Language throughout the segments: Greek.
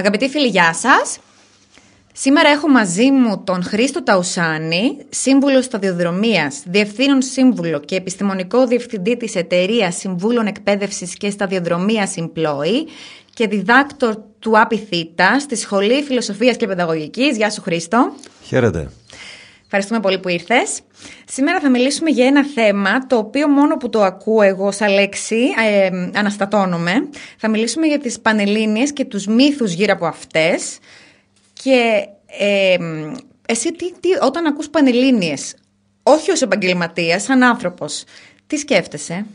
Αγαπητοί φίλοι, γεια σας. Σήμερα έχω μαζί μου τον Χρήστο Ταουσάνη, σύμβουλο σταδιοδρομίας, διευθύνων σύμβουλο και επιστημονικό διευθυντή της Εταιρείας Συμβούλων Εκπαίδευσης και Σταδιοδρομίας Employ και διδάκτορ του ΑΠΙΘΙΤΑ στη Σχολή Φιλοσοφίας και Παιδαγωγικής. Γεια σου Χρήστο. Χαίρετε. Ευχαριστούμε πολύ που ήρθες. Σήμερα θα μιλήσουμε για ένα θέμα το οποίο μόνο που το ακούω εγώ σαν λέξη ε, αναστατώνομαι. Θα μιλήσουμε για τις πανελλήνιες και τους μύθους γύρω από αυτές. Και ε, εσύ τι, όταν ακούς πανελλήνιες, όχι ως επαγγελματίας, σαν άνθρωπος, τι σκέφτεσαι.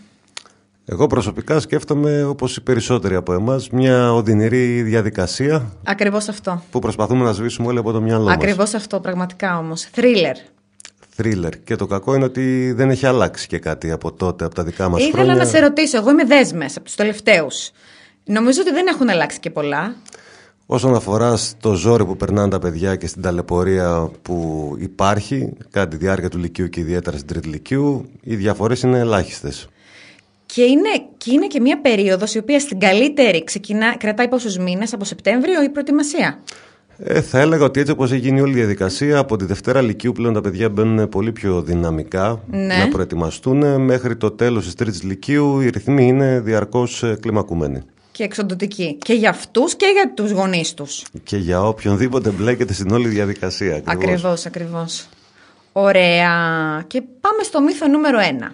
Εγώ προσωπικά σκέφτομαι, όπως οι περισσότεροι από εμάς, μια οδυνηρή διαδικασία. Ακριβώς αυτό. Που προσπαθούμε να σβήσουμε όλοι από το μυαλό μας. Ακριβώς αυτό, πραγματικά όμως. Θρίλερ. Θρίλερ. Και το κακό είναι ότι δεν έχει αλλάξει και κάτι από τότε, από τα δικά μας Ήθελα χρόνια. Ήθελα να σε ρωτήσω, εγώ είμαι δέσμες από τους τελευταίους. Νομίζω ότι δεν έχουν αλλάξει και πολλά. Όσον αφορά στο ζόρι που περνάνε τα παιδιά και στην ταλαιπωρία που υπάρχει, κατά τη διάρκεια του Λυκειού και ιδιαίτερα στην Τρίτη Λυκειού, οι διαφορές είναι ελάχιστες. Και είναι, και και μια περίοδος η οποία στην καλύτερη ξεκινά, κρατάει πόσους μήνες από Σεπτέμβριο η προετοιμασία. Ε, θα έλεγα ότι έτσι όπως έχει γίνει όλη η διαδικασία από τη Δευτέρα Λυκείου πλέον τα παιδιά μπαίνουν πολύ πιο δυναμικά ναι. να προετοιμαστούν μέχρι το τέλος της Τρίτης Λυκείου οι ρυθμοί είναι διαρκώς ε, κλιμακούμενοι και εξοντοτικοί Και για αυτούς και για τους γονείς τους. Και για οποιονδήποτε μπλέκεται στην όλη διαδικασία. Ακριβώς, ακριβώς. Ωραία. Και πάμε στο μύθο νούμερο 1.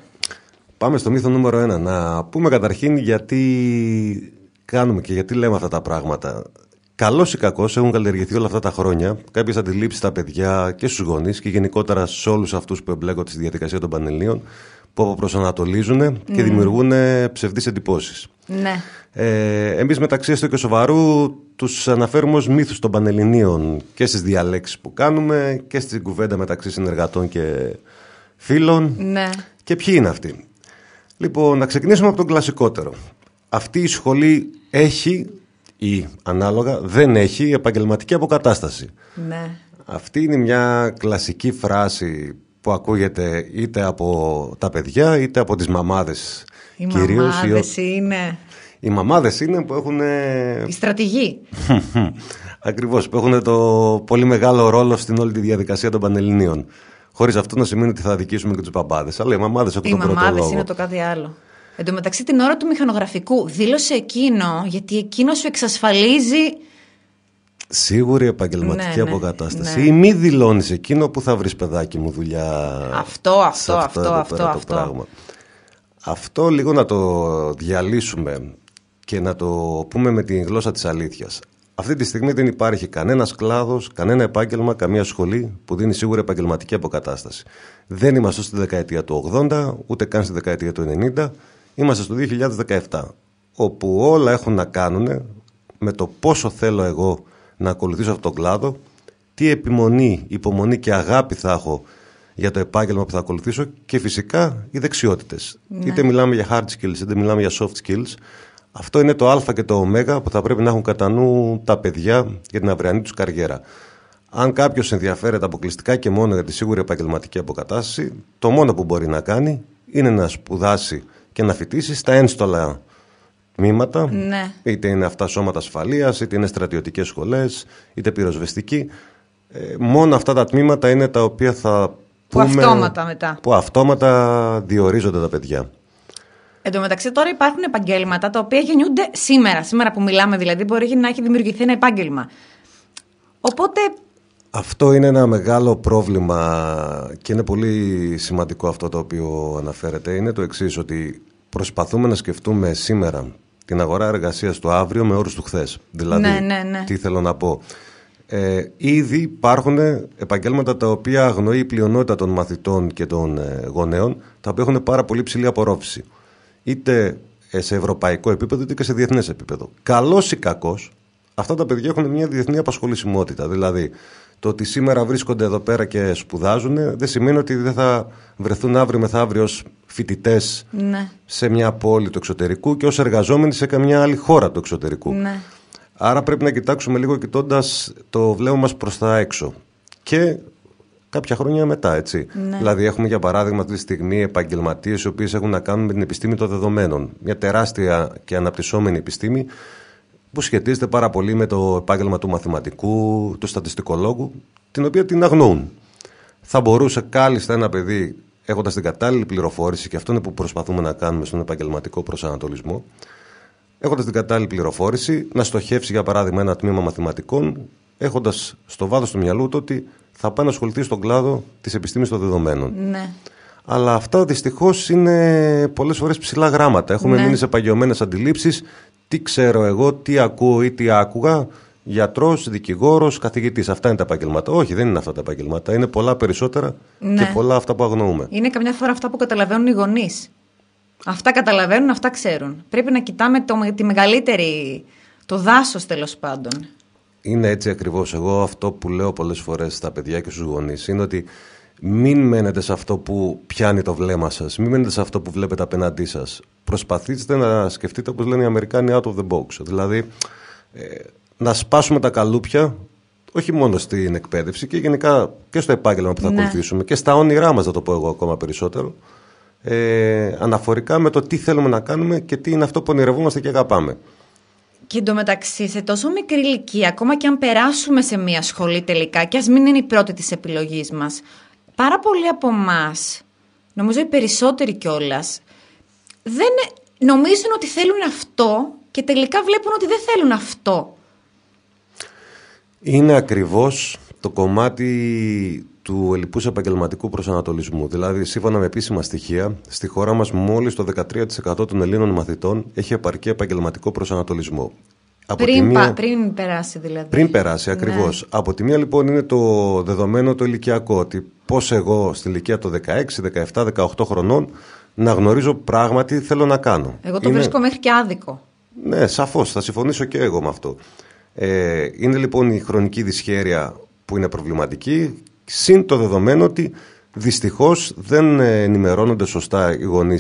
Πάμε στο μύθο νούμερο 1. Να πούμε καταρχήν γιατί κάνουμε και γιατί λέμε αυτά τα πράγματα. Καλός ή κακός έχουν καλλιεργηθεί όλα αυτά τα χρόνια κάποιες αντιλήψεις στα παιδιά και στους γονείς και γενικότερα σε όλους αυτούς που εμπλέκονται στη διαδικασία των πανελίων που αποπροσανατολίζουν και ναι. δημιουργούν ψευδείς εντυπωσει. Ναι. Ε, εμείς μεταξύ έστω και σοβαρού τους αναφέρουμε ως μύθους των Πανελληνίων και στις διαλέξεις που κάνουμε και στην κουβέντα μεταξύ συνεργατών και φίλων. Ναι. Και ποιοι είναι αυτοί. Λοιπόν, να ξεκινήσουμε από τον κλασικότερο. Αυτή η σχολή έχει ή ανάλογα δεν έχει επαγγελματική αποκατάσταση. Ναι. Αυτή είναι μια κλασική φράση που ακούγεται είτε από τα παιδιά είτε από τις μαμάδες οι κυρίως. Μαμάδες οι... είναι. Οι μαμάδες είναι που έχουν... Ε, η στρατηγή. Ακριβώς, που ακουγεται ειτε απο τα παιδια ειτε απο τις μαμαδες οι κυριως μαμαδες ειναι οι μαμαδες ειναι που εχουν η στρατηγη ακριβως που εχουν το πολύ μεγάλο ρόλο στην όλη τη διαδικασία των Πανελληνίων. Χωρίς αυτό να σημαίνει ότι θα δικήσουμε και τους παπάδε. Αλλά οι μαμάδες έχουν οι τον πρώτο λόγο. Οι είναι το κάτι άλλο. Εν τω μεταξύ, την ώρα του μηχανογραφικού δήλωσε εκείνο, γιατί εκείνος σου εξασφαλίζει. Σίγουρη επαγγελματική ναι, ναι αποκατάσταση. Ναι. Ή μη δηλώνεις εκείνο που θα βρεις παιδάκι μου δουλειά. Αυτό, αυτό, αυτό, αυτό, αυτό, αυτό, Αυτό λίγο να το διαλύσουμε και να το πούμε με τη γλώσσα της αλήθειας. Αυτή τη στιγμή δεν υπάρχει κανένας κλάδος, κανένα επάγγελμα, καμία σχολή που δίνει σίγουρα επαγγελματική αποκατάσταση. Δεν είμαστε στη δεκαετία του 80, ούτε καν στη δεκαετία του 90. Είμαστε στο 2017, όπου όλα έχουν να κάνουν με το πόσο θέλω εγώ να ακολουθήσω αυτόν τον κλάδο, τι επιμονή, υπομονή και αγάπη θα έχω για το επάγγελμα που θα ακολουθήσω και φυσικά οι δεξιότητες. Ναι. Είτε μιλάμε για hard skills, είτε μιλάμε για soft skills. Αυτό είναι το α και το ω που θα πρέπει να έχουν κατά νου τα παιδιά για την αυριανή τους καριέρα. Αν κάποιος ενδιαφέρεται αποκλειστικά και μόνο για τη σίγουρη επαγγελματική αποκατάσταση, το μόνο που μπορεί να κάνει είναι να σπουδάσει και να φοιτήσει στα ένστολα τμήματα. Ναι. Είτε είναι αυτά σώματα ασφαλείας, είτε είναι στρατιωτικές σχολές, είτε πυροσβεστική. Ε, μόνο αυτά τα τμήματα είναι τα οποία θα. Που αυτόματα μετά. Που αυτόματα διορίζονται τα παιδιά. Εν τω μεταξύ, τώρα υπάρχουν επαγγέλματα τα οποία γεννιούνται σήμερα. Σήμερα που μιλάμε, δηλαδή, μπορεί να έχει δημιουργηθεί ένα επάγγελμα. Οπότε. Αυτό είναι ένα μεγάλο πρόβλημα και είναι πολύ σημαντικό αυτό το οποίο αναφέρεται. Είναι το εξής, ότι προσπαθούμε να σκεφτούμε σήμερα την αγορά εργασίας του αύριο με όρους του χθες. Δηλαδή, ναι, ναι, ναι. τι θέλω να πω. Ε, ήδη υπάρχουν επαγγέλματα τα οποία αγνοεί η πλειονότητα των μαθητών και των ε, γονέων, τα οποία έχουν πάρα πολύ ψηλή απορρόφηση είτε σε ευρωπαϊκό επίπεδο είτε και σε διεθνές επίπεδο. Καλός ή κακός, αυτά τα παιδιά έχουν μια διεθνή απασχολησιμότητα. Δηλαδή, το ότι σήμερα βρίσκονται εδώ πέρα και σπουδάζουν δεν σημαίνει ότι δεν θα βρεθούν αύριο μεθαύριο ως φοιτητές ναι. σε μια πόλη του εξωτερικού και ως εργαζόμενοι σε καμιά άλλη χώρα του εξωτερικού. Ναι. Άρα πρέπει να κοιτάξουμε λίγο κοιτώντας το βλέμμα μας προς τα έξω. Και κάποια χρόνια μετά, έτσι. Ναι. Δηλαδή, έχουμε για παράδειγμα αυτή τη στιγμή επαγγελματίες οι οποίες έχουν να κάνουν με την επιστήμη των δεδομένων. Μια τεράστια και αναπτυσσόμενη επιστήμη που σχετίζεται πάρα πολύ με το επάγγελμα του μαθηματικού, του στατιστικολόγου, την οποία την αγνοούν. Θα μπορούσε κάλλιστα ένα παιδί, έχοντας την κατάλληλη πληροφόρηση, και αυτό είναι που προσπαθούμε να κάνουμε στον επαγγελματικό προσανατολισμό, έχοντας την κατάλληλη πληροφόρηση, να στοχεύσει για παράδειγμα ένα τμήμα μαθηματικών, έχοντας στο βάθος του μυαλού του ότι θα πάει να ασχοληθεί στον κλάδο της επιστήμης των δεδομένων. Ναι. Αλλά αυτά δυστυχώς είναι πολλές φορές ψηλά γράμματα. Έχουμε ναι. μείνει σε παγιωμένες αντιλήψεις. Τι ξέρω εγώ, τι ακούω ή τι άκουγα. Γιατρός, δικηγόρος, καθηγητής. Αυτά είναι τα επαγγελματά. Όχι, δεν είναι αυτά τα επαγγελματά. Είναι πολλά περισσότερα και ναι. πολλά αυτά που αγνοούμε. Είναι καμιά φορά αυτά που καταλαβαίνουν οι γονείς. Αυτά καταλαβαίνουν, αυτά ξέρουν. Πρέπει να κοιτάμε το, τη μεγαλύτερη, το δάσος τέλος πάντων είναι έτσι ακριβώς. Εγώ αυτό που λέω πολλές φορές στα παιδιά και στους γονείς είναι ότι μην μένετε σε αυτό που πιάνει το βλέμμα σας, μην μένετε σε αυτό που βλέπετε απέναντί σας. Προσπαθήστε να σκεφτείτε, όπως λένε οι Αμερικάνοι, out of the box. Δηλαδή, ε, να σπάσουμε τα καλούπια όχι μόνο στην εκπαίδευση και γενικά και στο επάγγελμα που θα ναι. ακολουθήσουμε και στα όνειρά μας, θα το πω εγώ ακόμα περισσότερο, ε, αναφορικά με το τι θέλουμε να κάνουμε και τι είναι αυτό που ονειρευόμαστε και αγαπάμε. Και εντωμεταξύ, σε τόσο μικρή ηλικία, ακόμα και αν περάσουμε σε μία σχολή τελικά, και ας μην είναι η πρώτη της επιλογής μας, πάρα πολλοί από εμάς, νομίζω οι περισσότεροι κιόλας, δεν ε, νομίζουν ότι θέλουν αυτό και τελικά βλέπουν ότι δεν θέλουν αυτό. Είναι ακριβώς το κομμάτι του ελληπούς επαγγελματικού προσανατολισμού. Δηλαδή, σύμφωνα με επίσημα στοιχεία, στη χώρα μας μόλις το 13% των Ελλήνων μαθητών έχει επαρκή επαγγελματικό προσανατολισμό. Από πριν, μία... πριν περάσει δηλαδή. Πριν περάσει, ακριβώ. Ναι. Από τη μία λοιπόν είναι το δεδομένο το ηλικιακό. Ότι πώς εγώ στην ηλικία των 16, 17, 18 χρονών να γνωρίζω πράγματι θέλω να κάνω. Εγώ το είναι... βρίσκω μέχρι και άδικο. Ναι, σαφώς. Θα συμφωνήσω και εγώ με αυτό. Ε, είναι λοιπόν η χρονική δυσχέρεια που είναι προβληματική Συν το δεδομένο ότι δυστυχώς δεν ε, ενημερώνονται σωστά οι γονείς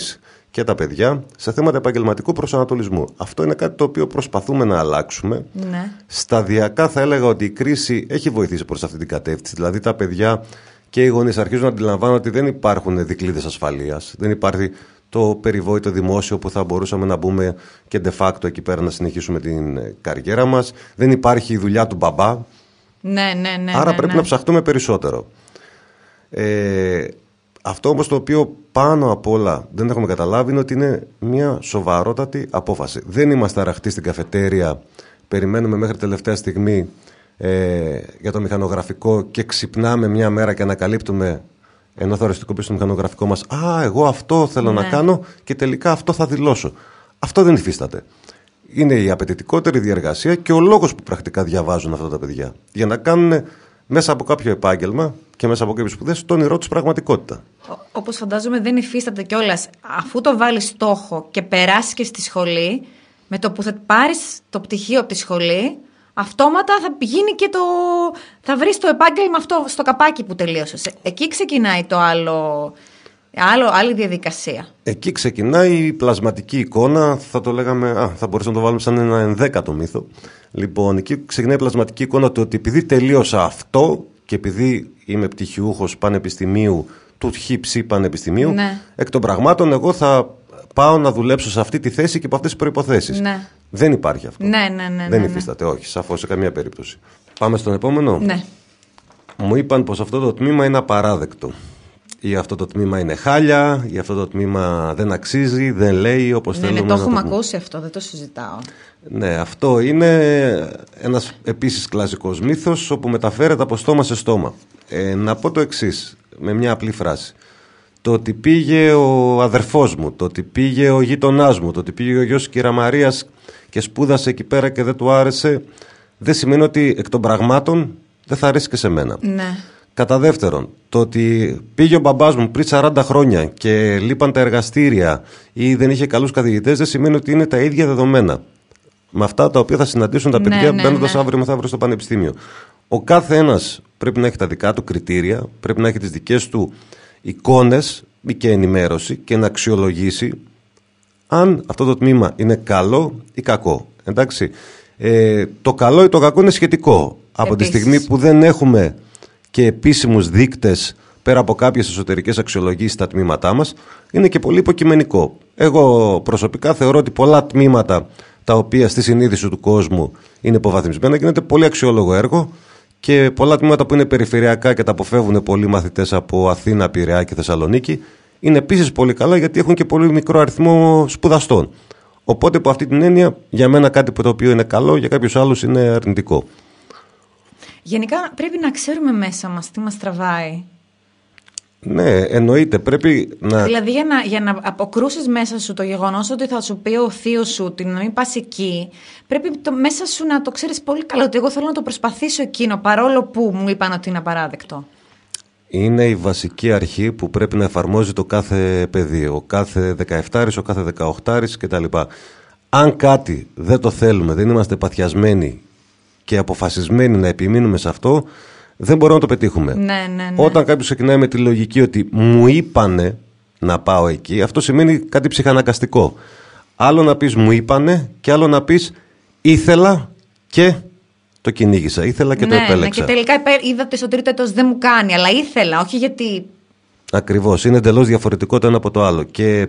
και τα παιδιά σε θέματα επαγγελματικού προσανατολισμού. Αυτό είναι κάτι το οποίο προσπαθούμε να αλλάξουμε. Ναι. Σταδιακά θα έλεγα ότι η κρίση έχει βοηθήσει προς αυτή την κατεύθυνση. Δηλαδή τα παιδιά και οι γονείς αρχίζουν να αντιλαμβάνουν ότι δεν υπάρχουν δικλείδες ασφαλείας, δεν υπάρχει το περιβόητο δημόσιο που θα μπορούσαμε να μπούμε και de facto εκεί πέρα να συνεχίσουμε την ε, καριέρα μας. Δεν υπάρχει η δουλειά του μπαμπά ναι, ναι, ναι, ναι. Άρα πρέπει ναι. να ψαχτούμε περισσότερο. Ε, αυτό όμως το οποίο πάνω απ' όλα δεν έχουμε καταλάβει είναι ότι είναι μια σοβαρότατη απόφαση. Δεν είμαστε αραχτοί στην καφετέρια, περιμένουμε μέχρι τελευταία στιγμή ε, για το μηχανογραφικό και ξυπνάμε μια μέρα και ανακαλύπτουμε ενώ θα οριστικοποιήσουμε το μηχανογραφικό μας «Α, εγώ αυτό θέλω να ναι. κάνω και τελικά αυτό θα δηλώσω». Αυτό δεν υφίσταται είναι η απαιτητικότερη διαργασία και ο λόγος που πρακτικά διαβάζουν αυτά τα παιδιά. Για να κάνουν μέσα από κάποιο επάγγελμα και μέσα από κάποιες σπουδές το όνειρό τους πραγματικότητα. Όπως φαντάζομαι, δεν υφίσταται κιόλας. Αφού το βάλεις στόχο και περάσεις και στη σχολή, με το που θα πάρεις το πτυχίο από τη σχολή, αυτόματα θα γίνει και το. θα βρεις το επάγγελμα αυτό στο καπάκι που τελείωσες. Ε, εκεί ξεκινάει το άλλο Άλλο, άλλη διαδικασία. Εκεί ξεκινάει η πλασματική εικόνα, θα το λέγαμε, α, θα μπορούσαμε να το βάλουμε σαν ένα ενδέκατο μύθο. Λοιπόν, εκεί ξεκινάει η πλασματική εικόνα του ότι επειδή τελείωσα αυτό και επειδή είμαι πτυχιούχος πανεπιστημίου του ΧΙΨΗ πανεπιστημίου, ναι. εκ των πραγμάτων εγώ θα πάω να δουλέψω σε αυτή τη θέση και από αυτές τις προποθέσει. Ναι. Δεν υπάρχει αυτό. Ναι, ναι, ναι, Δεν ναι, ναι. υφίσταται, όχι, σαφώς σε καμία περίπτωση. Πάμε στον επόμενο. Ναι. Μου είπαν πως αυτό το τμήμα είναι απαράδεκτο ή αυτό το τμήμα είναι χάλια, ή αυτό το τμήμα δεν αξίζει, δεν λέει όπως ναι, ναι θέλουμε. Ναι, το έχουμε το... ακούσει αυτό, δεν το συζητάω. Ναι, αυτό είναι ένας επίσης κλασικός μύθος όπου μεταφέρεται από στόμα σε στόμα. Ε, να πω το εξής με μια απλή φράση. Το ότι πήγε ο αδερφός μου, το ότι πήγε ο γείτονά μου, το ότι πήγε ο γιος κυραμαρίας και σπούδασε εκεί πέρα και δεν του άρεσε, δεν σημαίνει ότι εκ των πραγμάτων δεν θα αρέσει και σε μένα. Ναι. Κατά δεύτερον, το ότι πήγε ο μπαμπάς μου πριν 40 χρόνια και λείπαν τα εργαστήρια ή δεν είχε καλούς καθηγητές, δεν σημαίνει ότι είναι τα ίδια δεδομένα. Με αυτά τα οποία θα συναντήσουν τα ναι, παιδιά ναι, μπαίνοντας ναι. αύριο μεθαύριο στο πανεπιστήμιο. Ο κάθε ένα πρέπει να έχει τα δικά του κριτήρια, πρέπει να έχει τις δικές του εικόνες και ενημέρωση και να αξιολογήσει αν αυτό το τμήμα είναι καλό ή κακό. Εντάξει. Ε, το καλό ή το κακό είναι σχετικό. Από τη στιγμή που δεν έχουμε και επίσημους δείκτες πέρα από κάποιες εσωτερικές αξιολογήσεις στα τμήματά μας, είναι και πολύ υποκειμενικό. Εγώ προσωπικά θεωρώ ότι πολλά τμήματα τα οποία στη συνείδηση του κόσμου είναι υποβαθμισμένα γίνεται πολύ αξιόλογο έργο και πολλά τμήματα που είναι περιφερειακά και τα αποφεύγουν πολλοί μαθητές από Αθήνα, Πειραιά και Θεσσαλονίκη είναι επίσης πολύ καλά γιατί έχουν και πολύ μικρό αριθμό σπουδαστών. Οπότε από αυτή την έννοια για μένα κάτι που το οποίο είναι καλό, για κάποιους άλλους είναι αρνητικό. Γενικά πρέπει να ξέρουμε μέσα μας τι μας τραβάει. Ναι, εννοείται. Πρέπει να. Δηλαδή, για να, για να αποκρούσεις μέσα σου το γεγονός ότι θα σου πει ο θείος σου την να μην πας εκεί, πρέπει το, μέσα σου να το ξέρεις πολύ καλά ότι εγώ θέλω να το προσπαθήσω εκείνο, παρόλο που μου είπαν ότι είναι απαράδεκτο. Είναι η βασική αρχή που πρέπει να εφαρμόζει το κάθε παιδί, ο κάθε 17, ο κάθε 18 κτλ. Αν κάτι δεν το θέλουμε, δεν είμαστε παθιασμένοι και αποφασισμένοι να επιμείνουμε σε αυτό, δεν μπορούμε να το πετύχουμε. Ναι, ναι, ναι. Όταν κάποιος ξεκινάει με τη λογική ότι μου είπανε να πάω εκεί, αυτό σημαίνει κάτι ψυχαναγκαστικό. Άλλο να πεις μου είπανε και άλλο να πεις ήθελα και το κυνήγησα. Ήθελα και το ναι, ναι, επέλεξα. Ναι, και τελικά είδα ότι στο τρίτο έτος δεν μου κάνει, αλλά ήθελα, όχι γιατί. Ακριβώς. Είναι εντελώς διαφορετικό το ένα από το άλλο. Και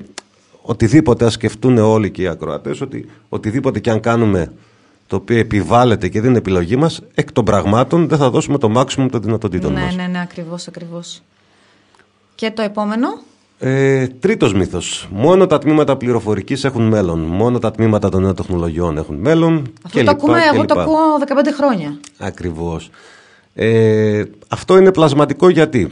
οτιδήποτε ας σκεφτούν όλοι και οι ακροατές, ότι οτιδήποτε και αν κάνουμε το οποίο επιβάλλεται και δεν είναι επιλογή μας, εκ των πραγμάτων δεν θα δώσουμε το maximum των δυνατοτήτων ναι, μας. Ναι, ναι, ακριβώς, ακριβώς. Και το επόμενο. Ε, Τρίτος μύθος. Μόνο τα τμήματα πληροφορικής έχουν μέλλον. Μόνο τα τμήματα των νέων τεχνολογιών έχουν μέλλον. Αυτό και το λοιπά, ακούμε, και εγώ το ακούω 15 χρόνια. Ακριβώς. Ε, αυτό είναι πλασματικό γιατί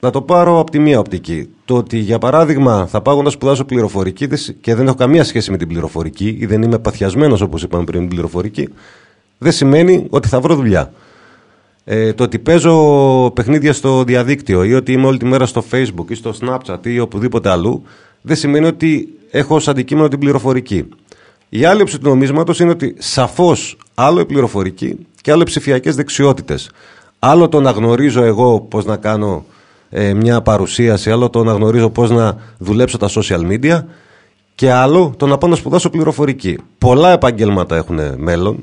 να το πάρω από τη μία οπτική. Το ότι, για παράδειγμα, θα πάω να σπουδάσω πληροφορική και δεν έχω καμία σχέση με την πληροφορική ή δεν είμαι παθιασμένος, όπως είπαμε πριν, την πληροφορική, δεν σημαίνει ότι θα βρω δουλειά. Ε, το ότι παίζω παιχνίδια στο διαδίκτυο ή ότι είμαι όλη τη μέρα στο Facebook ή στο Snapchat ή οπουδήποτε αλλού, δεν σημαίνει ότι έχω ως αντικείμενο την πληροφορική. Η άλλη όψη του νομίσματος είναι ότι σαφώς άλλο η πληροφορική και άλλο οι ψηφιακές δεξιότητες. Άλλο το να γνωρίζω εγώ πώς να κάνω ε, μια παρουσίαση, άλλο το να γνωρίζω πώς να δουλέψω τα social media και άλλο το να πάω να σπουδάσω πληροφορική. Πολλά επαγγέλματα έχουν μέλλον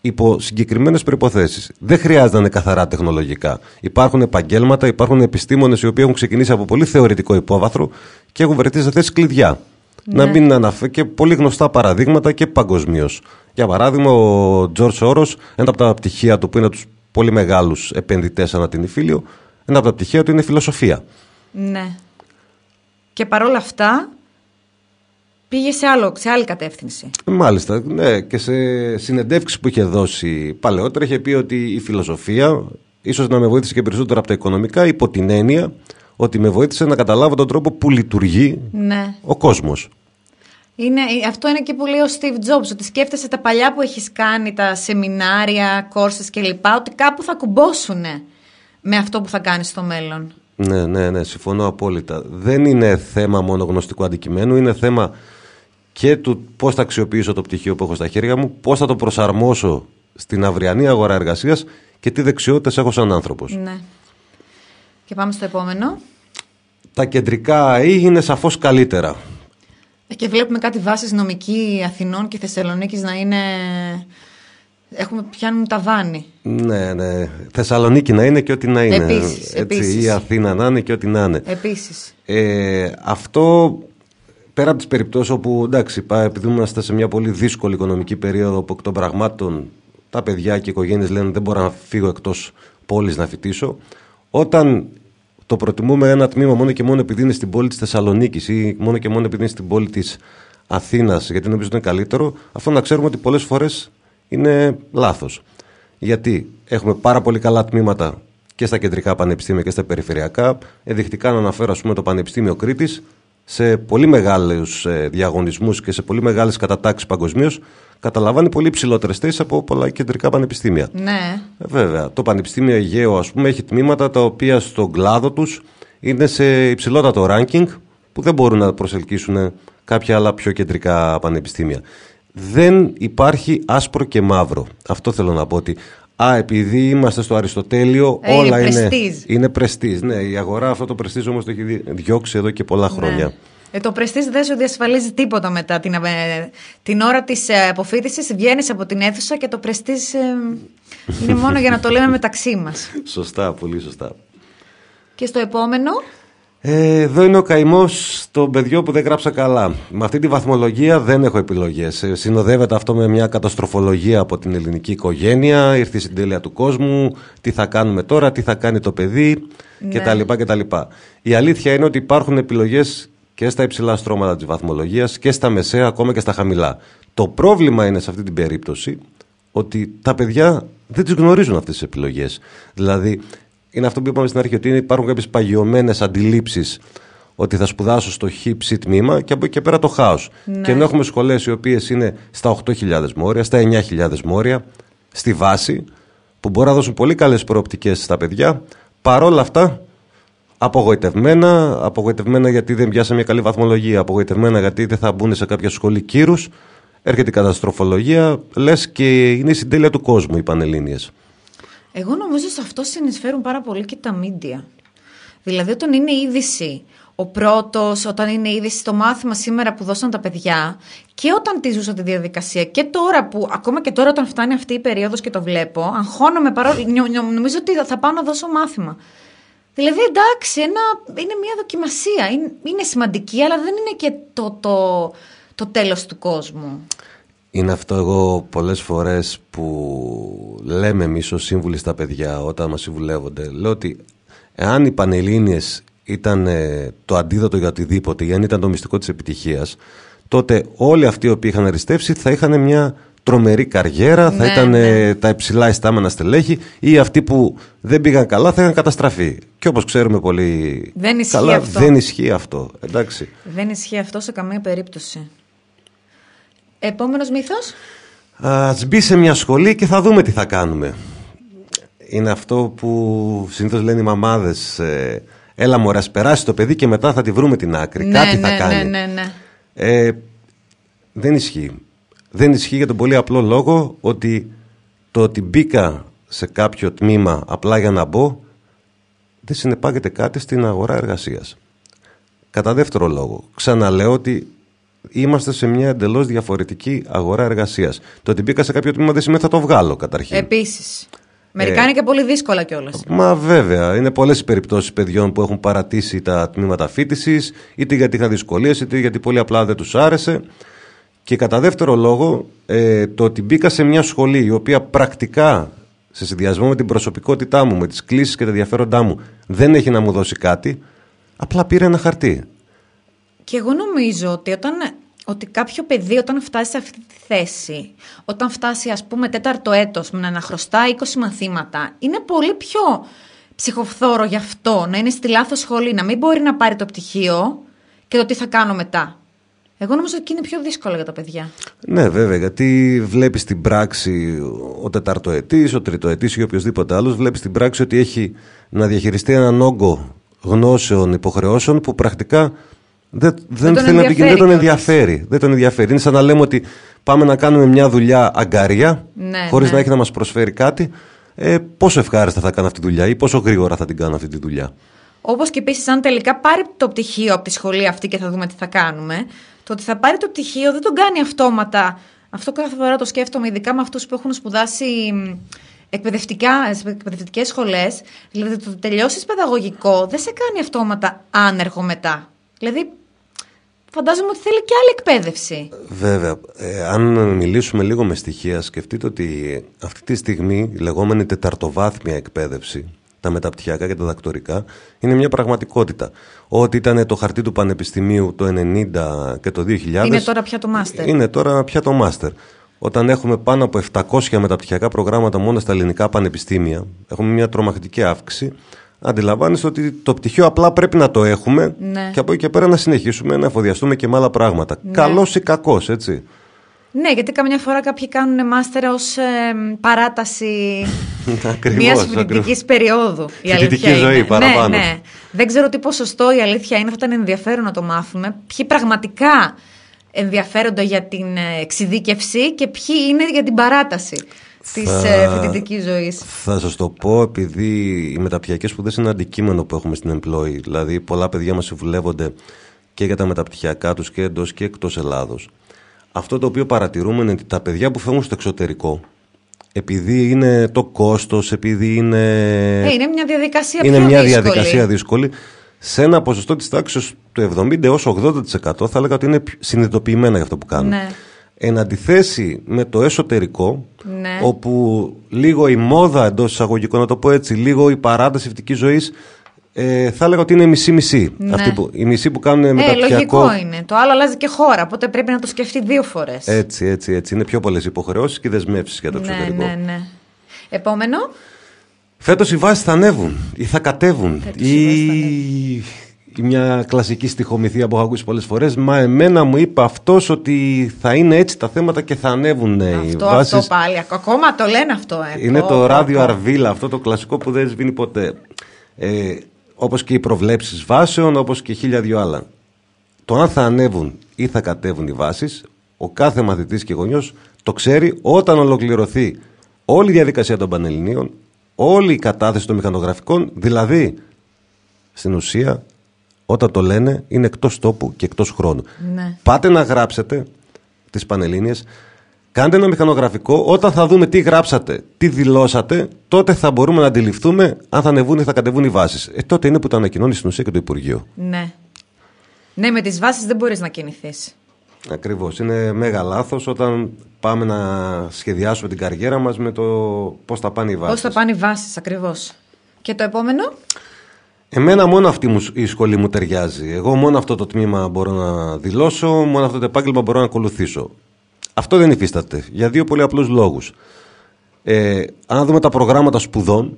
υπό συγκεκριμένες προποθέσει. Δεν χρειάζεται να είναι καθαρά τεχνολογικά. Υπάρχουν επαγγέλματα, υπάρχουν επιστήμονες οι οποίοι έχουν ξεκινήσει από πολύ θεωρητικό υπόβαθρο και έχουν βρεθεί σε θέσεις κλειδιά. Να ναι. μην αναφέρω και πολύ γνωστά παραδείγματα και παγκοσμίως. Για παράδειγμα, ο Τζορτ Όρο, ένα από τα πτυχία του που είναι τους πολύ μεγάλους επενδυτές ανά την Ιφίλιο, ένα από τα πτυχία του είναι φιλοσοφία. Ναι. Και παρόλα αυτά πήγε σε, άλλο, σε άλλη κατεύθυνση. Μάλιστα, ναι. Και σε συνεντεύξεις που είχε δώσει παλαιότερα είχε πει ότι η φιλοσοφία ίσως να με βοήθησε και περισσότερο από τα οικονομικά υπό την έννοια ότι με βοήθησε να καταλάβω τον τρόπο που λειτουργεί ναι. ο κόσμος. Είναι, αυτό είναι και που λέει ο Steve Jobs, ότι σκέφτεσαι τα παλιά που έχεις κάνει, τα σεμινάρια, κόρσες κλπ, ότι κάπου θα κουμπώσουνε με αυτό που θα κάνεις στο μέλλον. Ναι, ναι, ναι, συμφωνώ απόλυτα. Δεν είναι θέμα μόνο γνωστικού αντικειμένου, είναι θέμα και του πώς θα αξιοποιήσω το πτυχίο που έχω στα χέρια μου, πώς θα το προσαρμόσω στην αυριανή αγορά εργασίας και τι δεξιότητες έχω σαν άνθρωπος. Ναι. Και πάμε στο επόμενο. Τα κεντρικά ή είναι σαφώς καλύτερα. Ε, και βλέπουμε κάτι βάσεις νομική Αθηνών και Θεσσαλονίκης να είναι Έχουμε πιάνουν τα βάνη. Ναι, ναι. Θεσσαλονίκη να είναι και ό,τι να είναι. Επίσης, έτσι, επίσης. Ή Αθήνα να είναι και ό,τι να είναι. Επίσης. Ε, αυτό πέρα από τις περιπτώσεις όπου εντάξει, επειδή είμαστε σε μια πολύ δύσκολη οικονομική περίοδο που εκ των πραγμάτων τα παιδιά και οι οικογένειες λένε δεν μπορώ να φύγω εκτός πόλης να φοιτήσω. Όταν το προτιμούμε ένα τμήμα μόνο και μόνο επειδή είναι στην πόλη της Θεσσαλονίκης ή μόνο και μόνο επειδή είναι στην πόλη της Αθήνας, γιατί νομίζω ότι είναι καλύτερο, αυτό να ξέρουμε ότι πολλές φορές είναι λάθος. Γιατί έχουμε πάρα πολύ καλά τμήματα και στα κεντρικά πανεπιστήμια και στα περιφερειακά. Ενδεικτικά να αναφέρω, ας πούμε, το Πανεπιστήμιο Κρήτης σε πολύ μεγάλους ε, διαγωνισμούς και σε πολύ μεγάλες κατατάξεις παγκοσμίως καταλαμβάνει πολύ ψηλότερες θέσεις από πολλά κεντρικά πανεπιστήμια. Ναι. Ε, βέβαια. Το Πανεπιστήμιο Αιγαίο, ας πούμε, έχει τμήματα τα οποία στον κλάδο τους είναι σε υψηλότατο ranking που δεν μπορούν να προσελκύσουν κάποια άλλα πιο κεντρικά πανεπιστήμια δεν υπάρχει άσπρο και μαύρο. Αυτό θέλω να πω ότι Α, επειδή είμαστε στο Αριστοτέλειο, ε, όλα είναι. πρεστής Είναι πρεστή. Ναι, η αγορά αυτό το πρεστή όμως το έχει διώξει εδώ και πολλά ναι. χρόνια. Ε, το πρεστή δεν σου διασφαλίζει τίποτα μετά την, ε, την ώρα της ε, αποφύτησης. Βγαίνεις από την αίθουσα και το πρεστή είναι μόνο για να το λέμε μεταξύ μας. Σωστά, πολύ σωστά. Και στο επόμενο. Ε, εδώ είναι ο καημός των παιδιών που δεν γράψα καλά. Με αυτή τη βαθμολογία δεν έχω επιλογές. Ε, συνοδεύεται αυτό με μια καταστροφολογία από την ελληνική οικογένεια. Ήρθε η συντέλεια του κόσμου. Τι θα κάνουμε τώρα, τι θα κάνει το παιδί ναι. κτλ. Η αλήθεια είναι ότι υπάρχουν επιλογές και στα υψηλά στρώματα της βαθμολογίας και στα μεσαία, ακόμα και στα χαμηλά. Το πρόβλημα είναι σε αυτή την περίπτωση ότι τα παιδιά δεν τις γνωρίζουν αυτές τις επιλογές. Δηλαδή, είναι αυτό που είπαμε στην αρχή, ότι υπάρχουν κάποιες παγιωμένες αντιλήψεις ότι θα σπουδάσω στο χύψη τμήμα και από εκεί και πέρα το χάος. Ναι. Και ενώ έχουμε σχολές οι οποίες είναι στα 8.000 μόρια, στα 9.000 μόρια, στη βάση, που μπορεί να δώσουν πολύ καλές προοπτικές στα παιδιά, παρόλα αυτά απογοητευμένα, απογοητευμένα γιατί δεν πιάσαν μια καλή βαθμολογία, απογοητευμένα γιατί δεν θα μπουν σε κάποια σχολή κύρους. Έρχεται η καταστροφολογία, λες και είναι η συντέλεια του κόσμου οι Πανελλήνιες. Εγώ νομίζω σε αυτό συνεισφέρουν πάρα πολύ και τα μίντια. Δηλαδή όταν είναι είδηση ο πρώτος, όταν είναι είδηση το μάθημα σήμερα που δώσαν τα παιδιά και όταν τη ζούσα τη διαδικασία και τώρα που, ακόμα και τώρα όταν φτάνει αυτή η περίοδος και το βλέπω, αγχώνομαι παρόλο, νομίζω ότι θα πάω να δώσω μάθημα. Δηλαδή εντάξει, είναι μια δοκιμασία, είναι, είναι σημαντική αλλά δεν είναι και το, το, το τέλος του κόσμου. Είναι αυτό εγώ πολλές φορές που λέμε εμείς ως σύμβουλοι στα παιδιά όταν μας συμβουλεύονται. Λέω ότι εάν οι Πανελλήνιες ήταν ε, το αντίδοτο για οτιδήποτε ή αν ήταν το μυστικό της επιτυχίας, τότε όλοι αυτοί οι οποίοι είχαν αριστεύσει θα είχαν μια τρομερή καριέρα, θα ναι, ήταν ε, ναι. τα υψηλά ιστάμενα στελέχη ή αυτοί που δεν πήγαν καλά θα είχαν καταστραφεί. Και όπως ξέρουμε πολύ δεν καλά, αυτό. δεν ισχύει αυτό. Εντάξει. Δεν ισχύει αυτό σε καμία περίπτωση. Επόμενος μύθος. Ας μπει σε μια σχολή και θα δούμε τι θα κάνουμε. Είναι αυτό που συνήθως λένε οι μαμάδες. Ε, Έλα μωρά, περάσει το παιδί και μετά θα τη βρούμε την άκρη. Ναι, Κάτι ναι, θα ναι, κάνει. Ναι, ναι, ναι. Ε, δεν ισχύει. Δεν ισχύει για τον πολύ απλό λόγο ότι το ότι μπήκα σε κάποιο τμήμα απλά για να μπω δεν συνεπάγεται κάτι στην αγορά εργασίας. Κατά δεύτερο λόγο, ξαναλέω ότι είμαστε σε μια εντελώς διαφορετική αγορά εργασίας. Το ότι μπήκα σε κάποιο τμήμα δεν σημαίνει θα το βγάλω καταρχήν. Επίσης. Ε, Μερικά είναι και πολύ δύσκολα κιόλας. Μα βέβαια. Είναι πολλές οι περιπτώσεις παιδιών που έχουν παρατήσει τα τμήματα φίτησης, είτε γιατί είχαν δυσκολίες, είτε γιατί πολύ απλά δεν τους άρεσε. Και κατά δεύτερο λόγο, ε, το ότι μπήκα σε μια σχολή η οποία πρακτικά σε συνδυασμό με την προσωπικότητά μου, με τις κλήσεις και τα ενδιαφέροντά μου, δεν έχει να μου δώσει κάτι, απλά πήρε ένα χαρτί. Και εγώ νομίζω ότι όταν ότι κάποιο παιδί όταν φτάσει σε αυτή τη θέση, όταν φτάσει ας πούμε τέταρτο έτος με να αναχρωστά 20 μαθήματα, είναι πολύ πιο ψυχοφθόρο γι' αυτό, να είναι στη λάθος σχολή, να μην μπορεί να πάρει το πτυχίο και το τι θα κάνω μετά. Εγώ νομίζω ότι είναι πιο δύσκολο για τα παιδιά. Ναι, βέβαια, γιατί βλέπεις στην πράξη ο τεταρτοετή, ο τριτοετή ή οποιοδήποτε άλλος, βλέπεις στην πράξη ότι έχει να διαχειριστεί έναν όγκο γνώσεων, υποχρεώσεων που πρακτικά δεν, δεν, τον, ενδιαφέρει δεν τον ενδιαφέρει. Δεν Είναι σαν να λέμε ότι πάμε να κάνουμε μια δουλειά αγκαριά, ναι, χωρίς ναι. να έχει να μας προσφέρει κάτι. Ε, πόσο ευχάριστα θα κάνω αυτή τη δουλειά ή πόσο γρήγορα θα την κάνω αυτή τη δουλειά. Όπως και επίσης, αν τελικά πάρει το πτυχίο από τη σχολή αυτή και θα δούμε τι θα κάνουμε, το ότι θα πάρει το πτυχίο δεν τον κάνει αυτόματα. Αυτό κάθε φορά το σκέφτομαι, ειδικά με αυτούς που έχουν σπουδάσει εκπαιδευτικές σχολές. Δηλαδή, το τελειώσεις παιδαγωγικό δεν σε κάνει αυτόματα άνεργο μετά. Δηλαδή, φαντάζομαι ότι θέλει και άλλη εκπαίδευση. Βέβαια. Ε, αν μιλήσουμε λίγο με στοιχεία, σκεφτείτε ότι αυτή τη στιγμή η λεγόμενη τεταρτοβάθμια εκπαίδευση, τα μεταπτυχιακά και τα δακτορικά, είναι μια πραγματικότητα. Ό,τι ήταν το χαρτί του Πανεπιστημίου το 90 και το 2000. Είναι τώρα πια το μάστερ. Είναι τώρα πια το μάστερ. Όταν έχουμε πάνω από 700 μεταπτυχιακά προγράμματα μόνο στα ελληνικά πανεπιστήμια, έχουμε μια τρομακτική αύξηση αντιλαμβάνεστε ότι το πτυχίο απλά πρέπει να το έχουμε ναι. και από εκεί και πέρα να συνεχίσουμε να εφοδιαστούμε και με άλλα πράγματα. Ναι. Καλός ή κακός, έτσι. Ναι, γιατί καμιά φορά κάποιοι κάνουν μάστερ ως ε, παράταση μιας φοιτητικής περίοδου. Φοιτητική ζωή, είναι. Ναι, παραπάνω. Ναι, ναι. Δεν ξέρω τι ποσοστό η αλήθεια είναι, θα ήταν ενδιαφέρον να το μάθουμε. Ποιοι πραγματικά ενδιαφέρονται για την ε, εξειδίκευση και ποιοι είναι για την παράταση της φοιτητικής ζωής. Θα ε, σας το πω, επειδή οι μεταπτυχιακές σπουδές είναι αντικείμενο που έχουμε στην εμπλόη. Δηλαδή, πολλά παιδιά μας συμβουλεύονται και για τα μεταπτυχιακά τους και εντός και εκτός Ελλάδος. Αυτό το οποίο παρατηρούμε είναι ότι τα παιδιά που φεύγουν στο εξωτερικό, επειδή είναι το κόστος, επειδή είναι. Ε, είναι μια διαδικασία Είναι μια δύσκολη. διαδικασία δύσκολη. Σε ένα ποσοστό της τάξης του 70 έω 80% θα έλεγα ότι είναι συνειδητοποιημένα για αυτό που κάνουν. Ναι εν αντιθέσει με το εσωτερικό, ναι. όπου λίγο η μόδα εντός εισαγωγικών, να το πω έτσι, λίγο η παράταση ευτική ζωής. Ε, θα έλεγα ότι είναι μισή-μισή. η ναι. μισή που κάνουν ε, μεταπτυχιακό. λογικό είναι. Το άλλο αλλάζει και χώρα, οπότε πρέπει να το σκεφτεί δύο φορές. Έτσι, έτσι, έτσι. Είναι πιο πολλές υποχρεώσεις και δεσμεύσεις για το ναι, εξωτερικό. Ναι, ναι. Επόμενο. Φέτος οι βάσεις θα ανέβουν ή θα κατέβουν. ή μια κλασική στοιχομηθεία που έχω ακούσει πολλές φορές μα εμένα μου είπε αυτός ότι θα είναι έτσι τα θέματα και θα ανέβουν ναι, οι αυτό, βάσεις. Αυτό πάλι, ακόμα το λένε αυτό. Ε, είναι το ράδιο αρβίλα αυτό το κλασικό που δεν σβήνει ποτέ. Ε, όπως και οι προβλέψεις βάσεων, όπως και χίλια δυο άλλα. Το αν θα ανέβουν ή θα κατέβουν οι βάσεις, ο κάθε μαθητής και γονιός το ξέρει όταν ολοκληρωθεί όλη η διαδικασία των Πανελληνίων, όλη η κατάθεση των μηχανογραφικών, δηλαδή στην ουσία όταν το λένε είναι εκτός τόπου και εκτός χρόνου. Ναι. Πάτε να γράψετε τις πανελίνε. Κάντε ένα μηχανογραφικό. Όταν θα δούμε τι γράψατε, τι δηλώσατε, τότε θα μπορούμε να αντιληφθούμε αν θα ανεβούν ή θα κατεβούν οι βάσεις. Ε, τότε είναι που το ανακοινώνεις στην ουσία και το Υπουργείο. Ναι. Ναι, με τις βάσεις δεν μπορείς να κινηθείς. Ακριβώς. Είναι μέγα λάθος όταν πάμε να σχεδιάσουμε την καριέρα μας με το πώς θα πάνε οι βάσει. Πώς θα πάνε οι βάσεις, ακριβώς. Και το επόμενο. Εμένα μόνο αυτή η σχολή μου ταιριάζει. Εγώ μόνο αυτό το τμήμα μπορώ να δηλώσω, μόνο αυτό το επάγγελμα μπορώ να ακολουθήσω. Αυτό δεν υφίσταται για δύο πολύ απλούς λόγους. Ε, αν δούμε τα προγράμματα σπουδών,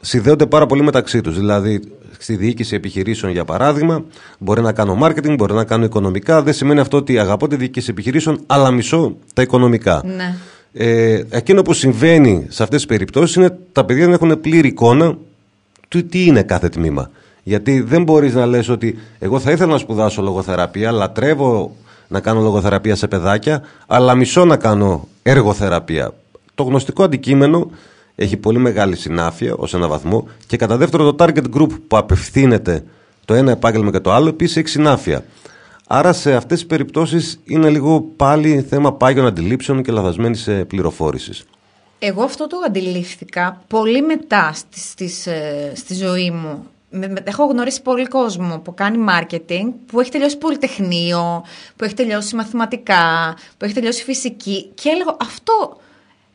συνδέονται πάρα πολύ μεταξύ τους. Δηλαδή, στη διοίκηση επιχειρήσεων, για παράδειγμα, μπορεί να κάνω marketing, μπορεί να κάνω οικονομικά. Δεν σημαίνει αυτό ότι αγαπώ τη διοίκηση επιχειρήσεων, αλλά μισώ τα οικονομικά. Ναι. Ε, εκείνο που συμβαίνει σε αυτές τις περιπτώσεις είναι τα παιδιά δεν έχουν πλήρη εικόνα τι, τι είναι κάθε τμήμα. Γιατί δεν μπορείς να λες ότι εγώ θα ήθελα να σπουδάσω λογοθεραπεία, λατρεύω να κάνω λογοθεραπεία σε παιδάκια, αλλά μισώ να κάνω εργοθεραπεία. Το γνωστικό αντικείμενο έχει πολύ μεγάλη συνάφεια ως ένα βαθμό και κατά δεύτερο το target group που απευθύνεται το ένα επάγγελμα και το άλλο επίσης έχει συνάφεια. Άρα σε αυτές τις περιπτώσεις είναι λίγο πάλι θέμα πάγιων αντιλήψεων και λαθασμένης ε, πληροφόρησης εγώ αυτό το αντιλήφθηκα πολύ μετά στη, στη, ε, στη ζωή μου. Έχω γνωρίσει πολύ κόσμο που κάνει marketing, που έχει τελειώσει πολυτεχνείο, που έχει τελειώσει μαθηματικά, που έχει τελειώσει φυσική και έλεγα αυτό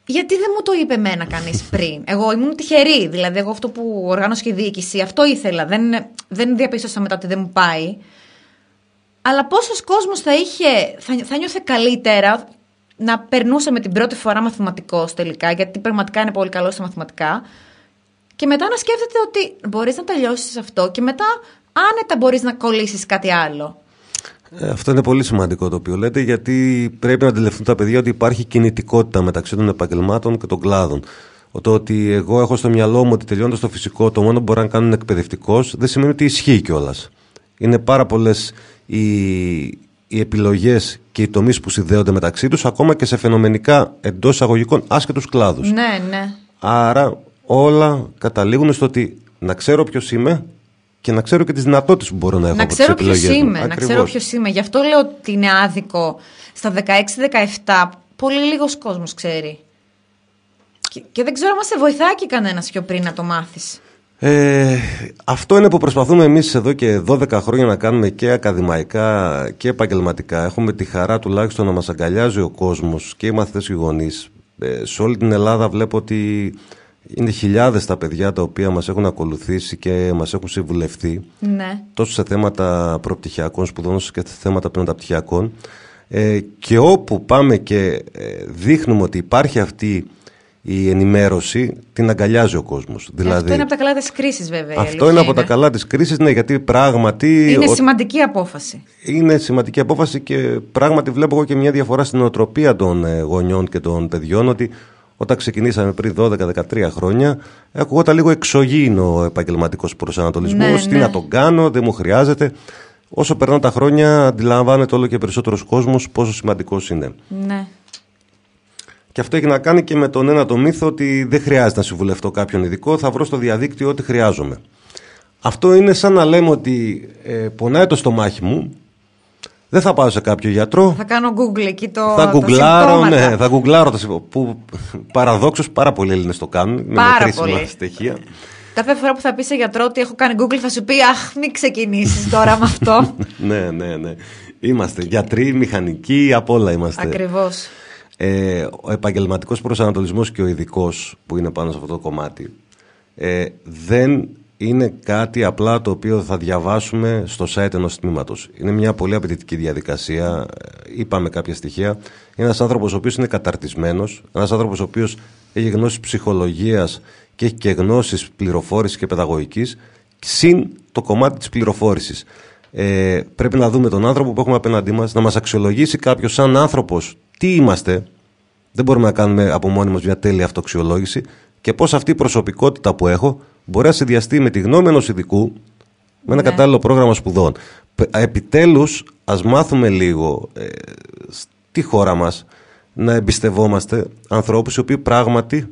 γιατί δεν μου το είπε εμένα κανείς πριν. Εγώ ήμουν τυχερή. Δηλαδή, εγώ αυτό που οργάνωσε και διοίκηση, αυτό ήθελα. Δεν, δεν διαπίστωσα μετά ότι δεν μου πάει. Αλλά πόσος κόσμος θα είχε, θα, θα νιώθε καλύτερα να περνούσε με την πρώτη φορά μαθηματικός τελικά, γιατί πραγματικά είναι πολύ καλό στα μαθηματικά. Και μετά να σκέφτεται ότι μπορείς να τελειώσεις αυτό και μετά άνετα μπορείς να κολλήσεις κάτι άλλο. Ε, αυτό είναι πολύ σημαντικό το οποίο λέτε, γιατί πρέπει να αντιληφθούν τα παιδιά ότι υπάρχει κινητικότητα μεταξύ των επαγγελμάτων και των κλάδων. Το ότι εγώ έχω στο μυαλό μου ότι τελειώνοντα το φυσικό, το μόνο που μπορώ να κάνω είναι εκπαιδευτικός, δεν σημαίνει ότι ισχύει κιόλας. Είναι πάρα πολλές οι οι επιλογές και οι τομείς που συνδέονται μεταξύ τους, ακόμα και σε φαινομενικά εντός εισαγωγικών άσχετου κλάδους. Ναι, ναι. Άρα όλα καταλήγουν στο ότι να ξέρω ποιος είμαι και να ξέρω και τις δυνατότητες που μπορώ να έχω. Να ξέρω ποιο είμαι. Να ξέρω ποιος είμαι. Γι' αυτό λέω ότι είναι άδικο στα 16-17. Πολύ λίγος κόσμος ξέρει. Και, και δεν ξέρω αν σε βοηθάει και κανένας πιο πριν να το μάθεις. Ε, αυτό είναι που προσπαθούμε εμείς εδώ και 12 χρόνια να κάνουμε και ακαδημαϊκά και επαγγελματικά. Έχουμε τη χαρά τουλάχιστον να μας αγκαλιάζει ο κόσμος και οι μαθητές και οι γονείς. Ε, σε όλη την Ελλάδα βλέπω ότι είναι χιλιάδες τα παιδιά τα οποία μας έχουν ακολουθήσει και μας έχουν συμβουλευτεί. Ναι. Τόσο σε θέματα προπτυχιακών σπουδών όσο και σε θέματα πενταπτυχιακών. Ε, και όπου πάμε και ε, δείχνουμε ότι υπάρχει αυτή η ενημέρωση την αγκαλιάζει ο κόσμος. Δηλαδή, αυτό είναι από τα καλά της κρίσης, βέβαια. Αυτό είναι, από τα καλά της κρίσης, ναι, γιατί πράγματι. Είναι ο... σημαντική απόφαση. Είναι σημαντική απόφαση και πράγματι βλέπω εγώ και μια διαφορά στην οτροπία των ε, γονιών και των παιδιών ότι όταν ξεκινήσαμε πριν 12-13 χρόνια, ακούγονταν λίγο εξωγήινο ο επαγγελματικός προσανατολισμός. Ναι, Τι ναι. να τον κάνω, δεν μου χρειάζεται. Όσο περνάνε τα χρόνια, αντιλαμβάνεται όλο και περισσότερος κόσμος πόσο σημαντικός είναι. Ναι. Και αυτό έχει να κάνει και με τον ένα το μύθο ότι δεν χρειάζεται να συμβουλευτώ κάποιον ειδικό, θα βρω στο διαδίκτυο ό,τι χρειάζομαι. Αυτό είναι σαν να λέμε ότι ε, πονάει το στομάχι μου, δεν θα πάω σε κάποιο γιατρό. Θα κάνω Google εκεί το. Θα γκουγκλάρω, ναι, θα γκουγκλάρω. Που παραδόξως πάρα πολλοί Έλληνες το κάνουν. Πάρα με πολύ. στοιχεία. Κάθε φορά που θα πει σε γιατρό ότι έχω κάνει Google θα σου πει Αχ, μην ξεκινήσεις τώρα με αυτό. ναι, ναι, ναι. Είμαστε γιατροί, μηχανικοί, απ' όλα είμαστε. Ακριβώς. Ε, ο επαγγελματικός προσανατολισμός και ο ειδικός που είναι πάνω σε αυτό το κομμάτι ε, δεν είναι κάτι απλά το οποίο θα διαβάσουμε στο site ενός τμήματος. Είναι μια πολύ απαιτητική διαδικασία, ε, είπαμε κάποια στοιχεία. Είναι ένας άνθρωπος ο οποίος είναι καταρτισμένος, ένας άνθρωπος ο οποίος έχει γνώσεις ψυχολογίας και έχει και γνώσεις πληροφόρησης και παιδαγωγικής, συν το κομμάτι της πληροφόρησης. Ε, πρέπει να δούμε τον άνθρωπο που έχουμε απέναντί μας, να μας αξιολογήσει κάποιος σαν άνθρωπος τι είμαστε, δεν μπορούμε να κάνουμε από μόνοι μας μια τέλεια αυτοξιολόγηση και πώς αυτή η προσωπικότητα που έχω μπορεί να συνδυαστεί με τη γνώμη ενός ειδικού με ένα ναι. κατάλληλο πρόγραμμα σπουδών. Επιτέλους ας μάθουμε λίγο ε, στη χώρα μας να εμπιστευόμαστε ανθρώπους οι οποίοι πράγματι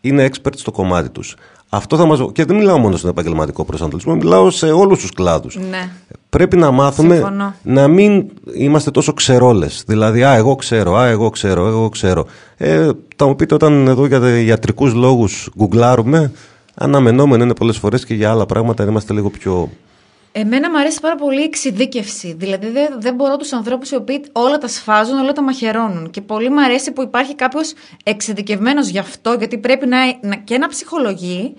είναι εξπερτοί στο κομμάτι τους. Αυτό θα μας... Και δεν μιλάω μόνο στον επαγγελματικό προσανατολισμό, μιλάω σε όλους τους κλάδους. Ναι. Πρέπει να μάθουμε να μην είμαστε τόσο ξερόλες. Δηλαδή, Α, εγώ ξέρω, Α, εγώ ξέρω, εγώ ξέρω. Ε, θα μου πείτε όταν εδώ για ιατρικούς λόγους γκουγκλάρουμε, αναμενόμενο είναι πολλές φορές και για άλλα πράγματα είμαστε λίγο πιο Εμένα μου αρέσει πάρα πολύ η εξειδίκευση. Δηλαδή δεν, δεν μπορώ τους ανθρώπους οι οποίοι όλα τα σφάζουν, όλα τα μαχαιρώνουν. Και πολύ μου αρέσει που υπάρχει κάποιος εξειδικευμένος γι' αυτό, γιατί πρέπει να, και να ψυχολογεί,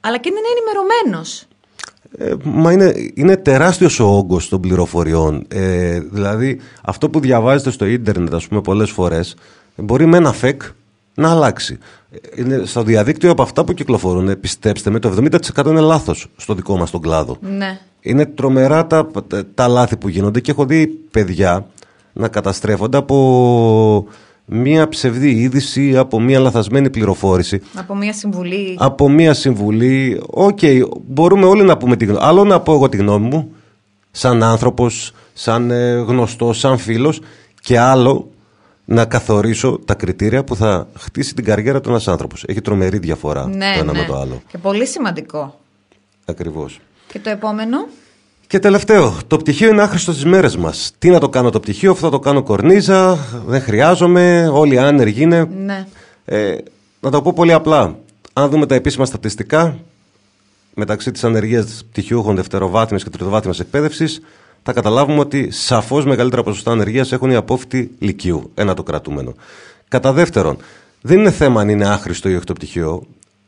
αλλά και να είναι ενημερωμένος. Ε, μα είναι, είναι τεράστιος ο όγκος των πληροφοριών. Ε, δηλαδή αυτό που διαβάζετε στο ίντερνετ ας πούμε πολλές φορές μπορεί με ένα φεκ να αλλάξει. Είναι στο διαδίκτυο από αυτά που κυκλοφορούν, πιστέψτε με, το 70% είναι λάθος στο δικό μας τον κλάδο. Ναι. Είναι τρομερά τα, τα λάθη που γίνονται και έχω δει παιδιά να καταστρέφονται από μία ψευδή είδηση, από μία λαθασμένη πληροφόρηση. Από μία συμβουλή. Από μία συμβουλή. Οκ, μπορούμε όλοι να πούμε τη γνώμη Άλλο να πω εγώ τη γνώμη μου, σαν άνθρωπος, σαν ε, γνωστός, σαν φίλος και άλλο να καθορίσω τα κριτήρια που θα χτίσει την καριέρα του ένας άνθρωπος. Έχει τρομερή διαφορά ναι, το ένα ναι. με το άλλο. Και πολύ σημαντικό. Ακριβώς. Και το επόμενο. Και τελευταίο, το πτυχίο είναι άχρηστο στις μέρες μας. Τι να το κάνω το πτυχίο, αυτό θα το κάνω κορνίζα, δεν χρειάζομαι, όλοι οι άνεργοι είναι. Ναι. Ε, να το πω πολύ απλά. Αν δούμε τα επίσημα στατιστικά, μεταξύ της ανεργίας πτυχιούχων δευτεροβάθμιας και τριτοβάθμιας εκπαίδευσης, θα καταλάβουμε ότι σαφώς μεγαλύτερα ποσοστά ανεργίας έχουν οι απόφοιτοι λυκείου. Ένα το κρατούμενο. Κατά δεύτερον, δεν είναι θέμα αν είναι άχρηστο ή όχι το πτυχίο.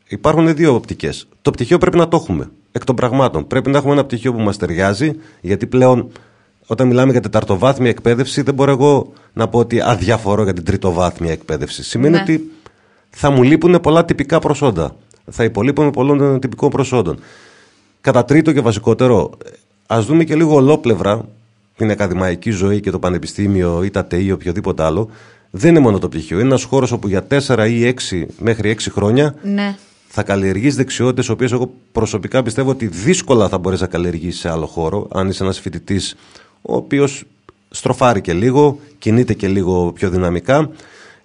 Υπάρχουν δύο οπτικές. Το πτυχίο πρέπει να το έχουμε. Εκ των πραγμάτων. Πρέπει να έχουμε ένα πτυχίο που μας ταιριάζει, γιατί πλέον όταν μιλάμε για τεταρτοβάθμια εκπαίδευση, δεν μπορώ εγώ να πω ότι αδιαφορώ για την τριτοβάθμια εκπαίδευση. Σημαίνει ναι. ότι θα μου λείπουν πολλά τυπικά προσόντα. Θα υπολείπουμε πολλών τυπικών προσόντων. Κατά τρίτο και βασικότερο, ας δούμε και λίγο ολόπλευρα την ακαδημαϊκή ζωή και το πανεπιστήμιο ή τα ΤΕΙ ή οποιοδήποτε άλλο. Δεν είναι μόνο το πτυχίο. Είναι ένας χώρος όπου για 4 ή 6 μέχρι 6 χρόνια ναι. θα καλλιεργείς δεξιότητες, οποίες εγώ προσωπικά πιστεύω ότι δύσκολα θα μπορέσει να καλλιεργήσεις σε άλλο χώρο, αν είσαι ένας φοιτητής ο οποίος στροφάρει και λίγο, κινείται και λίγο πιο δυναμικά.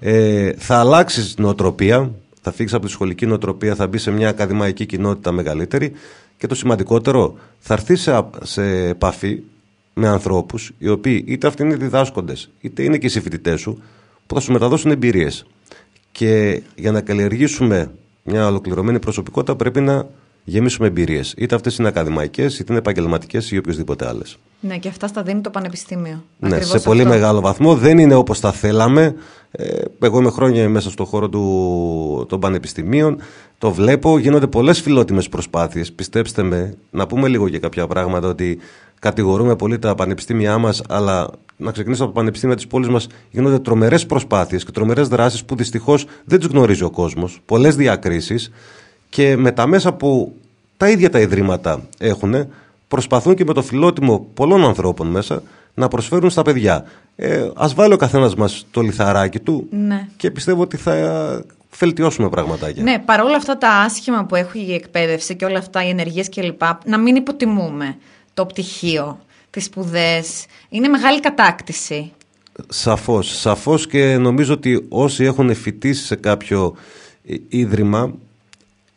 Ε, θα αλλάξεις νοοτροπία, θα φύγεις από τη σχολική νοοτροπία, θα μπεις σε μια ακαδημαϊκή κοινότητα μεγαλύτερη. Και το σημαντικότερο, θα έρθει σε, σε επαφή με ανθρώπους οι οποίοι είτε αυτοί είναι διδάσκοντες, είτε είναι και οι σου, που θα σου μεταδώσουν εμπειρίες. Και για να καλλιεργήσουμε μια ολοκληρωμένη προσωπικότητα πρέπει να γεμίσουμε εμπειρίες. Είτε αυτές είναι ακαδημαϊκές, είτε είναι επαγγελματικές ή οποιοδήποτε άλλες. Ναι, και αυτά στα δίνει το Πανεπιστήμιο. Ναι, σε πολύ μεγάλο βαθμό δεν είναι όπως τα θέλαμε. Ε, εγώ είμαι χρόνια μέσα στον χώρο του, των πανεπιστημίων. Το βλέπω, γίνονται πολλές φιλότιμες προσπάθειες. Πιστέψτε με, να πούμε λίγο για κάποια πράγματα ότι κατηγορούμε πολύ τα πανεπιστήμια μας, αλλά να ξεκινήσω από τα πανεπιστήμια της πόλης μας, γίνονται τρομερές προσπάθειες και τρομερές δράσεις που δυστυχώς δεν τις γνωρίζει ο κόσμος. Πολλές διακρίσεις και με τα μέσα που τα ίδια τα ιδρύματα έχουν, προσπαθούν και με το φιλότιμο πολλών ανθρώπων μέσα να προσφέρουν στα παιδιά. Ε, Ας βάλει ο καθένας μας το λιθαράκι του ναι. και πιστεύω ότι θα βελτιώσουμε πραγματάκια. Ναι, παρόλα αυτά τα άσχημα που έχει η εκπαίδευση και όλα αυτά, οι ενεργείες κλπ., να μην υποτιμούμε το πτυχίο, τις σπουδές. Είναι μεγάλη κατάκτηση. Σαφώς. Σαφώς και νομίζω ότι όσοι έχουν φοιτήσει σε κάποιο ίδρυμα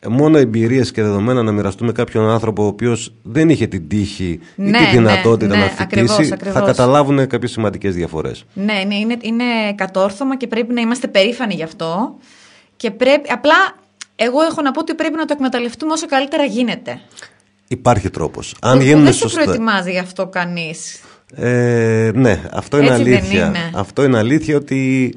μόνο εμπειρίες και δεδομένα να μοιραστούμε κάποιον άνθρωπο ο οποίος δεν είχε την τύχη ή την τη ναι, ναι, δυνατότητα ναι, να φοιτήσει, θα καταλάβουν κάποιες σημαντικές διαφορές. Ναι, ναι είναι, είναι κατόρθωμα και πρέπει να είμαστε περήφανοι γι' αυτό. Και πρέπει, απλά εγώ έχω να πω ότι πρέπει να το εκμεταλλευτούμε όσο καλύτερα γίνεται. Υπάρχει τρόπος. Αν δεν σωστά. Δεν προετοιμάζει γι' αυτό κανείς. Ε, ναι, αυτό είναι Έτσι αλήθεια. είναι. Αυτό είναι αλήθεια ότι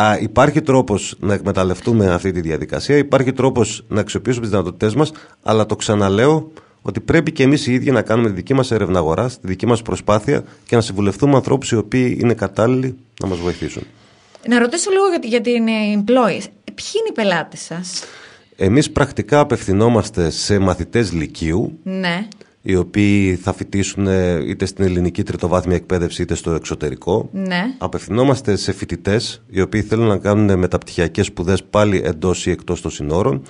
Α, υπάρχει τρόπος να εκμεταλλευτούμε αυτή τη διαδικασία, υπάρχει τρόπος να αξιοποιήσουμε τις δυνατότητές μας, αλλά το ξαναλέω ότι πρέπει και εμείς οι ίδιοι να κάνουμε τη δική μας έρευνα αγοράς, τη δική μας προσπάθεια και να συμβουλευτούμε ανθρώπους οι οποίοι είναι κατάλληλοι να μας βοηθήσουν. Να ρωτήσω λίγο για την employees. Ποιοι είναι οι πελάτες σας, Εμείς πρακτικά απευθυνόμαστε σε μαθητές Λυκείου. Ναι οι οποίοι θα φοιτήσουν ε, είτε στην ελληνική τριτοβάθμια εκπαίδευση είτε στο εξωτερικό. Ναι. Απευθυνόμαστε σε φοιτητές οι οποίοι θέλουν να κάνουν μεταπτυχιακές σπουδές πάλι εντός ή εκτός των συνόρων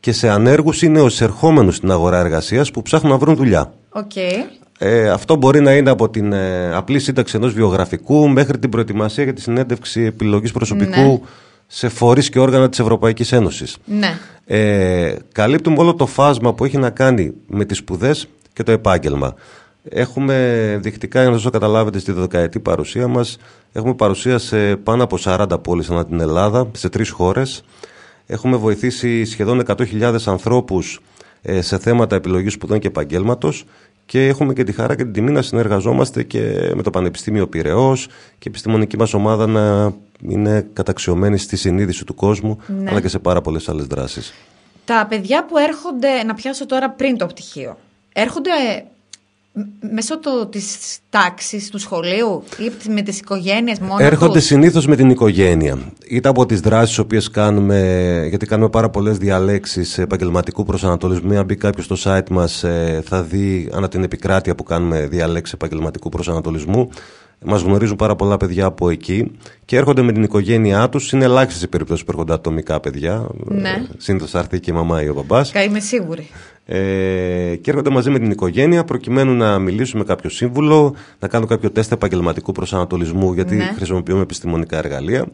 και σε ανέργους ή ερχόμενου στην αγορά εργασίας που ψάχνουν να βρουν δουλειά. Okay. Ε, αυτό μπορεί να είναι από την ε, απλή σύνταξη ενός βιογραφικού μέχρι την προετοιμασία για τη συνέντευξη επιλογής προσωπικού. Ναι. σε φορείς και όργανα της Ευρωπαϊκής Ένωσης Ναι. Ε, καλύπτουμε όλο το φάσμα που έχει να κάνει με τις σπουδές και το επάγγελμα. Έχουμε δεικτικά, για να σας το καταλάβετε, στη δεκαετή παρουσία μας, έχουμε παρουσία σε πάνω από 40 πόλεις ανά την Ελλάδα, σε τρεις χώρες. Έχουμε βοηθήσει σχεδόν 100.000 ανθρώπους ε, σε θέματα επιλογής σπουδών και επαγγέλματος και έχουμε και τη χαρά και την τιμή να συνεργαζόμαστε και με το Πανεπιστήμιο Πυραιός και η επιστημονική μας ομάδα να είναι καταξιωμένη στη συνείδηση του κόσμου ναι. αλλά και σε πάρα πολλές άλλες δράσεις. Τα παιδιά που έρχονται να πιάσω τώρα πριν το πτυχίο, έρχονται ε, μέσω το, της τάξης του σχολείου ή με τις οικογένειες μόνο Έρχονται τους. συνήθως με την οικογένεια. Είτε από τις δράσεις που κάνουμε, γιατί κάνουμε πάρα πολλές διαλέξεις επαγγελματικού προσανατολισμού. Αν μπει κάποιος στο site μας ε, θα δει ανά την επικράτεια που κάνουμε διαλέξεις επαγγελματικού προσανατολισμού. Μας γνωρίζουν πάρα πολλά παιδιά από εκεί και έρχονται με την οικογένειά τους. Είναι ελάχιστες οι περιπτώσεις που έρχονται ατομικά παιδιά. Ναι. Ε, Συνήθως θα έρθει και η μαμά ή ο μπαμπάς. είμαι σίγουρη ε, και έρχονται μαζί με την οικογένεια προκειμένου να μιλήσουν με κάποιο σύμβουλο, να κάνουν κάποιο τεστ επαγγελματικού προσανατολισμού, γιατί ναι. χρησιμοποιούμε επιστημονικά εργαλεία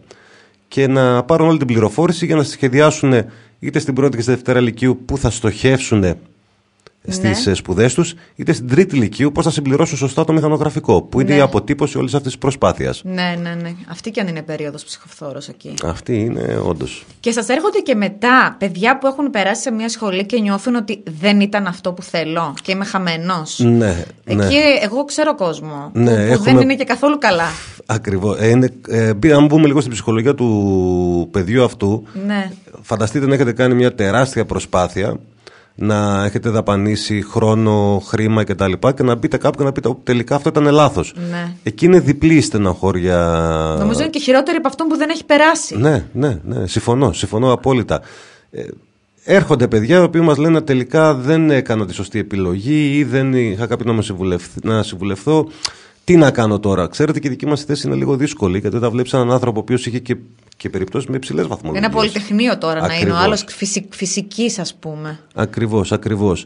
και να πάρουν όλη την πληροφόρηση για να σχεδιάσουν είτε στην πρώτη και στη δευτέρα που θα στοχεύσουν στι ναι. Ε, σπουδές τους, είτε στην τρίτη ηλικία, πώς θα συμπληρώσουν σωστά το μηχανογραφικό, που είναι ναι. η αποτύπωση όλης αυτής της προσπάθειας. Ναι, ναι, ναι. Αυτή και αν είναι περίοδος ψυχοφθόρος εκεί. Αυτή είναι, όντως. Και σας έρχονται και μετά παιδιά που έχουν περάσει σε μια σχολή και νιώθουν ότι δεν ήταν αυτό που θέλω και είμαι χαμένος. Ναι, ναι. Εκεί εγώ ξέρω κόσμο ναι, που, δεν είναι και καθόλου καλά. Ακριβώς. Ε, ε, αν μπούμε λίγο στην ψυχολογία του παιδιού αυτού, ναι. φανταστείτε να έχετε κάνει μια τεράστια προσπάθεια να έχετε δαπανίσει χρόνο, χρήμα κτλ. Και, τα λοιπά, και να μπείτε κάπου και να πείτε ότι τελικά αυτό ήταν λάθος. Ναι. Εκεί είναι διπλή στεναχώρια. Νομίζω είναι και χειρότερη από αυτό που δεν έχει περάσει. Ναι, ναι, ναι. Συμφωνώ, συμφωνώ απόλυτα. Ε, έρχονται παιδιά οι οποίοι μας λένε τελικά δεν έκανα τη σωστή επιλογή ή δεν είχα κάποιον να, να συμβουλευθώ τι να κάνω τώρα. Ξέρετε και η δική μας θέση είναι λίγο δύσκολη, γιατί όταν βλέπεις έναν άνθρωπο ο οποίος είχε και, και περιπτώσεις με υψηλές βαθμολογίες. Ένα πολυτεχνείο τώρα να είναι ο άλλο φυσικής, ας πούμε. Ακριβώς, ακριβώς.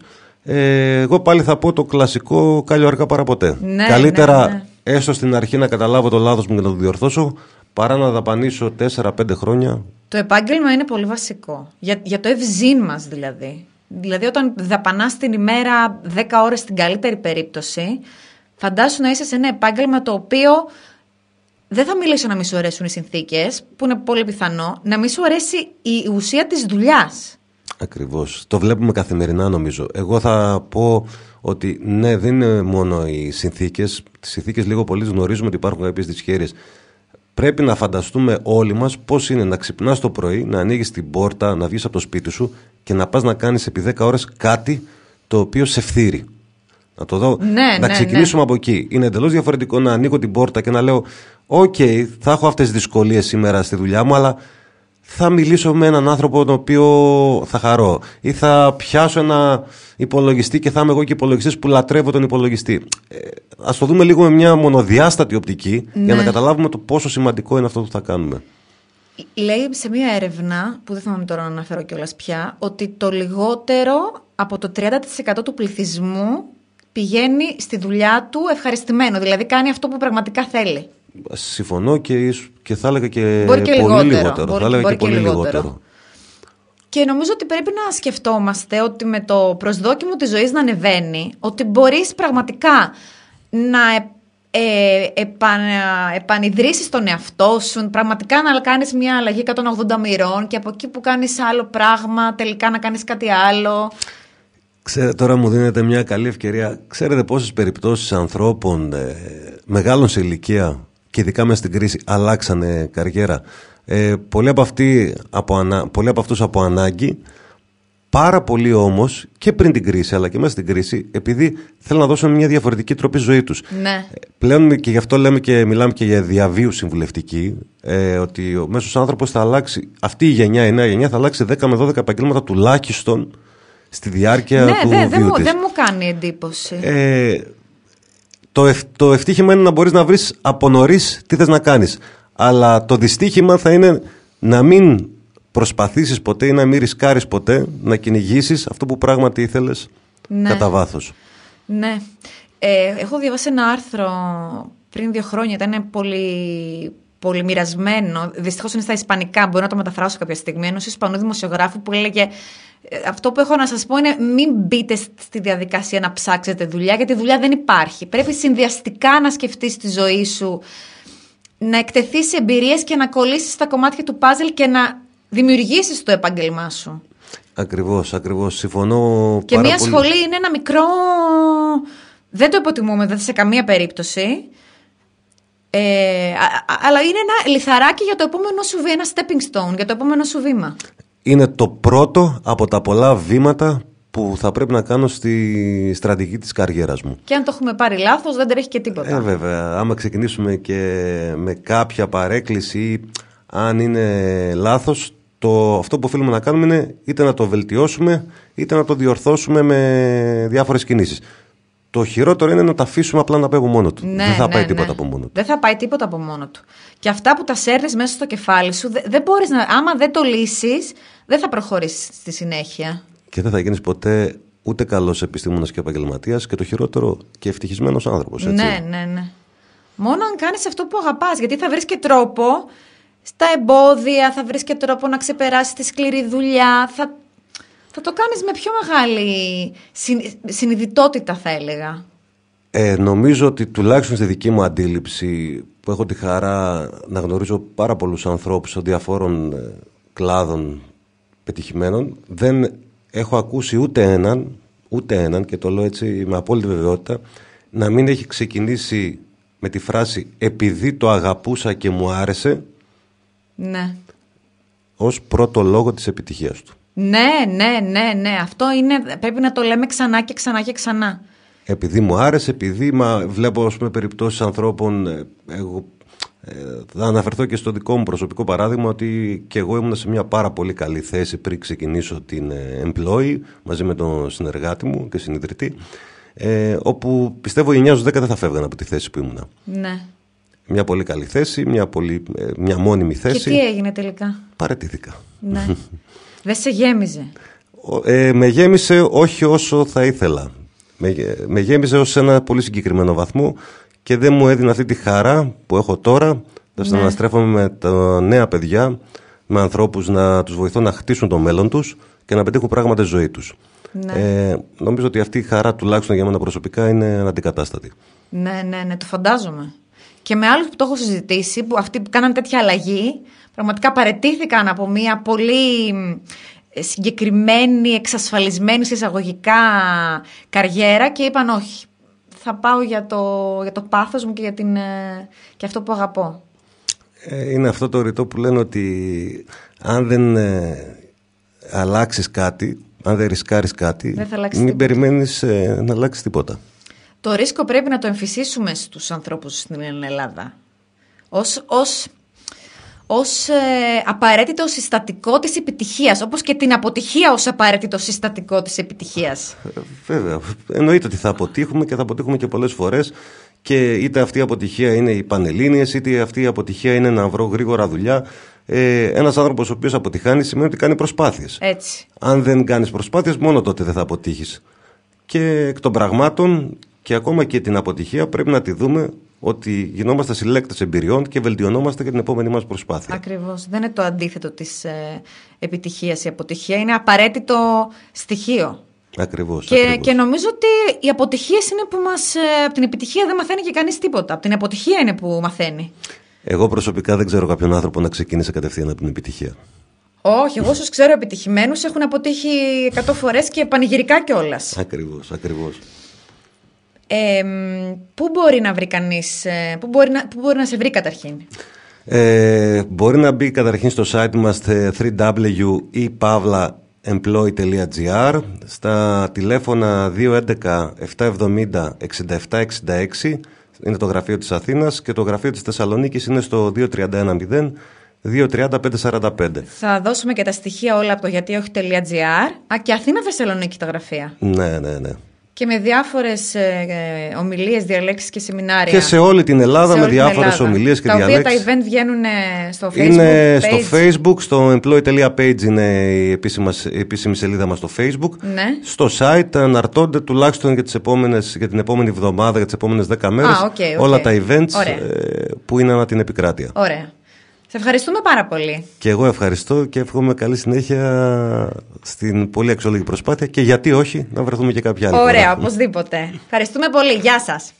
Ε, εγώ πάλι θα πω το κλασικό κάλιο αργά παρά ποτέ. Ναι, Καλύτερα ναι, ναι, έστω στην αρχή να καταλάβω το λάθος μου και να το διορθώσω, παρά να δαπανίσω 4-5 χρόνια. Το επάγγελμα είναι πολύ βασικό. Για, για το ευζήν μας δηλαδή. Δηλαδή, όταν δαπανάς την ημέρα 10 ώρες στην καλύτερη περίπτωση, Φαντάσου να είσαι σε ένα επάγγελμα το οποίο δεν θα μιλήσω να μη σου αρέσουν οι συνθήκες, που είναι πολύ πιθανό, να μη σου αρέσει η ουσία της δουλειάς. Ακριβώς. Το βλέπουμε καθημερινά, νομίζω. Εγώ θα πω ότι ναι, δεν είναι μόνο οι συνθήκες. Τις συνθήκες λίγο πολύ γνωρίζουμε ότι υπάρχουν κάποιες δυσχέρειες. Πρέπει να φανταστούμε όλοι μας πώς είναι να ξυπνάς το πρωί, να ανοίγεις την πόρτα, να βγεις από το σπίτι σου και να πας να κάνεις επί 10 ώρες κάτι το οποίο σε φθείρει. Να το δω. Ναι, να ναι, ναι. ξεκινήσουμε από εκεί. Είναι εντελώς διαφορετικό να ανοίγω την πόρτα και να λέω: Οκ, θα έχω αυτές τις δυσκολίες σήμερα στη δουλειά μου, αλλά θα μιλήσω με έναν άνθρωπο τον οποίο θα χαρώ. Ή θα πιάσω ένα υπολογιστή και θα είμαι εγώ και υπολογιστής που λατρεύω τον υπολογιστή. Ε, Ας το δούμε λίγο με μια μονοδιάστατη οπτική για να ναι. καταλάβουμε το πόσο σημαντικό είναι αυτό που θα κάνουμε. Λέει σε μια έρευνα, που δεν θυμάμαι τώρα να αναφέρω κιόλας πια, ότι το λιγότερο από το 30% του πληθυσμού πηγαίνει στη δουλειά του ευχαριστημένο. Δηλαδή κάνει αυτό που πραγματικά θέλει. Συμφωνώ και, και θα έλεγα και, πολύ λιγότερο. λιγότερο. Μπορεί, θα έλεγα και, πολύ λιγότερο. Και νομίζω ότι πρέπει να σκεφτόμαστε ότι με το προσδόκιμο της ζωής να ανεβαίνει, ότι μπορείς πραγματικά να ε, επαν, επανειδρύσεις τον εαυτό σου, πραγματικά να κάνεις μια αλλαγή 180 μοιρών και από εκεί που κάνεις άλλο πράγμα τελικά να κάνεις κάτι άλλο. Ξέρετε, τώρα μου δίνετε μια καλή ευκαιρία. Ξέρετε πόσες περιπτώσεις ανθρώπων ε, μεγάλων σε ηλικία και ειδικά μέσα στην κρίση αλλάξανε καριέρα. Ε, πολλοί, από αυτού από από αυτούς από ανάγκη, πάρα πολλοί όμως και πριν την κρίση αλλά και μέσα στην κρίση επειδή θέλουν να δώσουν μια διαφορετική τροπή ζωή τους. Ναι. Ε, πλέον και γι' αυτό λέμε και μιλάμε και για διαβίου συμβουλευτική ε, ότι ο μέσος άνθρωπος θα αλλάξει, αυτή η γενιά, η νέα γενιά θα αλλάξει 10 με 12 επαγγέλματα τουλάχιστον στη διάρκεια ναι, του δε, βιού μου, της. Δεν μου κάνει εντύπωση. Ε, το, ευ, το ευτύχημα είναι να μπορείς να βρεις από νωρίς τι θες να κάνεις. Αλλά το δυστύχημα θα είναι να μην προσπαθήσεις ποτέ ή να μην ρισκάρεις ποτέ να κυνηγήσεις αυτό που πράγματι ήθελες ναι. κατά βάθος. Ναι. Ε, έχω διαβάσει ένα άρθρο πριν δύο χρόνια, ήταν πολύ, πολύ μοιρασμένο. Δυστυχώς είναι στα Ισπανικά, μπορώ να το μεταφράσω κάποια στιγμή. Ενός Ισπανού δημοσιογράφου που έλεγε αυτό που έχω να σας πω είναι μην μπείτε στη διαδικασία να ψάξετε δουλειά γιατί δουλειά δεν υπάρχει. Πρέπει συνδυαστικά να σκεφτείς τη ζωή σου, να εκτεθείς σε εμπειρίες και να κολλήσεις τα κομμάτια του παζλ και να δημιουργήσεις το επάγγελμά σου. Ακριβώς, ακριβώς. Συμφωνώ Και μια σχολή είναι ένα μικρό... Δεν το υποτιμούμε δεν σε καμία περίπτωση. Ε, αλλά είναι ένα λιθαράκι για το επόμενο σου βήμα, ένα stepping stone για το επόμενο σου βήμα είναι το πρώτο από τα πολλά βήματα που θα πρέπει να κάνω στη στρατηγική της καριέρας μου. Και αν το έχουμε πάρει λάθος δεν τρέχει και τίποτα. Ε, βέβαια. Άμα ξεκινήσουμε και με κάποια παρέκκληση ή αν είναι λάθος, το, αυτό που οφείλουμε να κάνουμε είναι είτε να το βελτιώσουμε είτε να το διορθώσουμε με διάφορες κινήσεις. Το χειρότερο είναι να τα αφήσουμε απλά να πάει μόνο του. Ναι, δεν θα ναι, πάει ναι. τίποτα από μόνο του. Δεν θα πάει τίποτα από μόνο του. Και αυτά που τα σέρνεις μέσα στο κεφάλι σου, δεν, να, άμα δεν το λύσεις, δεν θα προχωρήσεις στη συνέχεια. Και δεν θα γίνεις ποτέ ούτε καλός επιστήμονας και επαγγελματίας και το χειρότερο και ευτυχισμένος άνθρωπος. Ναι, ναι, ναι. Μόνο αν κάνεις αυτό που αγαπάς. Γιατί θα βρεις και τρόπο στα εμπόδια, θα βρεις και τρόπο να ξεπεράσεις τη σκληρή δουλειά, θα θα το κάνεις με πιο μεγάλη συνειδητότητα θα έλεγα. Ε, νομίζω ότι τουλάχιστον στη δική μου αντίληψη που έχω τη χαρά να γνωρίζω πάρα πολλούς ανθρώπους των διαφόρων ε, κλάδων πετυχημένων δεν έχω ακούσει ούτε έναν, ούτε έναν και το λέω έτσι με απόλυτη βεβαιότητα να μην έχει ξεκινήσει με τη φράση επειδή το αγαπούσα και μου άρεσε ναι. ως πρώτο λόγο της επιτυχίας του. Ναι, ναι, ναι, ναι. Αυτό είναι, πρέπει να το λέμε ξανά και ξανά και ξανά. Επειδή μου άρεσε, επειδή μα, βλέπω ας πούμε, περιπτώσεις ανθρώπων, ε, εγώ ε, θα αναφερθώ και στο δικό μου προσωπικό παράδειγμα ότι και εγώ ήμουν σε μια πάρα πολύ καλή θέση πριν ξεκινήσω την εμπλόη μαζί με τον συνεργάτη μου και συνειδητή ε, όπου πιστεύω 9 10 δεν θα φεύγαν από τη θέση που ήμουν Ναι. Μια πολύ καλή θέση, μια, πολύ, ε, μια μόνιμη θέση. Και τι έγινε τελικά. Παρατήθηκα. Ναι. Δεν σε γέμιζε. Ε, με γέμισε όχι όσο θα ήθελα. Με, ε, με γέμιζε ως ένα πολύ συγκεκριμένο βαθμό και δεν μου έδινε αυτή τη χαρά που έχω τώρα να αναστρέφω με τα νέα παιδιά, με ανθρώπους να τους βοηθώ να χτίσουν το μέλλον τους και να πετύχουν πράγματα στη ζωή τους. Ναι. Ε, νομίζω ότι αυτή η χαρά τουλάχιστον για μένα προσωπικά είναι αντικατάστατη. Ναι, ναι, ναι, το φαντάζομαι. Και με άλλους που το έχω συζητήσει, που αυτοί που κάναν τέτοια αλλαγή, πραγματικά παρετήθηκαν από μια πολύ συγκεκριμένη, εξασφαλισμένη σε εισαγωγικά καριέρα και είπαν όχι. Θα πάω για το, για το πάθος μου και για, την, ε, και αυτό που αγαπώ. Ε, είναι αυτό το ρητό που λένε ότι αν δεν ε, αλλάξεις κάτι, αν δεν ρισκάρεις κάτι, μην περιμένεις να αλλάξεις τίποτα. Το ρίσκο πρέπει να το εμφυσίσουμε στους ανθρώπους στην Ελλάδα. Ως, ως, ως ε, απαραίτητο συστατικό της επιτυχίας, όπως και την αποτυχία ως απαραίτητο συστατικό της επιτυχίας. Βέβαια, εννοείται ότι θα αποτύχουμε και θα αποτύχουμε και πολλές φορές και είτε αυτή η αποτυχία είναι οι πανελλήνιες, είτε αυτή η αποτυχία είναι να βρω γρήγορα δουλειά. Ε, Ένας άνθρωπος ο οποίος αποτυχάνει σημαίνει ότι κάνει προσπάθειες. Αν δεν κάνεις προσπάθειες, μόνο τότε δεν θα αποτύχεις. Και εκ των πραγμάτων και ακόμα και την αποτυχία πρέπει να τη δούμε ότι γινόμαστε συλλέκτες εμπειριών και βελτιωνόμαστε για την επόμενη μας προσπάθεια. Ακριβώς. Δεν είναι το αντίθετο της ε, επιτυχίας η αποτυχία. Είναι απαραίτητο στοιχείο. Ακριβώς, και, και νομίζω ότι οι αποτυχίες είναι που μας... Ε, από την επιτυχία δεν μαθαίνει και κανείς τίποτα. Από την αποτυχία είναι που μαθαίνει. Εγώ προσωπικά δεν ξέρω κάποιον άνθρωπο να ξεκίνησε κατευθείαν από την επιτυχία. Όχι, εγώ σα ξέρω επιτυχημένους έχουν αποτύχει 100 φορές και πανηγυρικά κιόλας. Ακριβώς, ακριβώς πού μπορεί να βρει κανείς, ε, πού μπορεί να, πού μπορεί να σε βρει καταρχήν. Ε, μπορεί να μπει καταρχήν στο site μας www.epavlaemploy.gr στα τηλέφωνα 211 770 6766 είναι το γραφείο της Αθήνας και το γραφείο της Θεσσαλονίκης είναι στο 2310 23545. Θα δώσουμε και τα στοιχεία όλα από το γιατίοχ.gr. Α, και Αθήνα Θεσσαλονίκη τα γραφεία. Ναι, ναι, ναι και με διάφορες ε, ε ομιλίες, διαλέξεις και σεμινάρια. Και σε όλη την Ελλάδα με διάφορε ομιλίες και διαλέξει. Τα οποία τα event βγαίνουν ε, στο Facebook. Είναι στο Facebook, στο employ.page είναι η επίσημη σελίδα μας στο Facebook. Ναι. Στο site αναρτώνται τουλάχιστον για, τις επόμενες, για την επόμενη εβδομάδα, για τις επόμενες δέκα μέρες. Όλα τα events ε, που είναι ανά την επικράτεια. Ωραία. Σε ευχαριστούμε πάρα πολύ. Και εγώ ευχαριστώ και εύχομαι καλή συνέχεια στην πολύ αξιόλογη προσπάθεια και γιατί όχι να βρεθούμε και κάποια άλλη. Ωραία, οπωσδήποτε. Ευχαριστούμε πολύ. Γεια σας.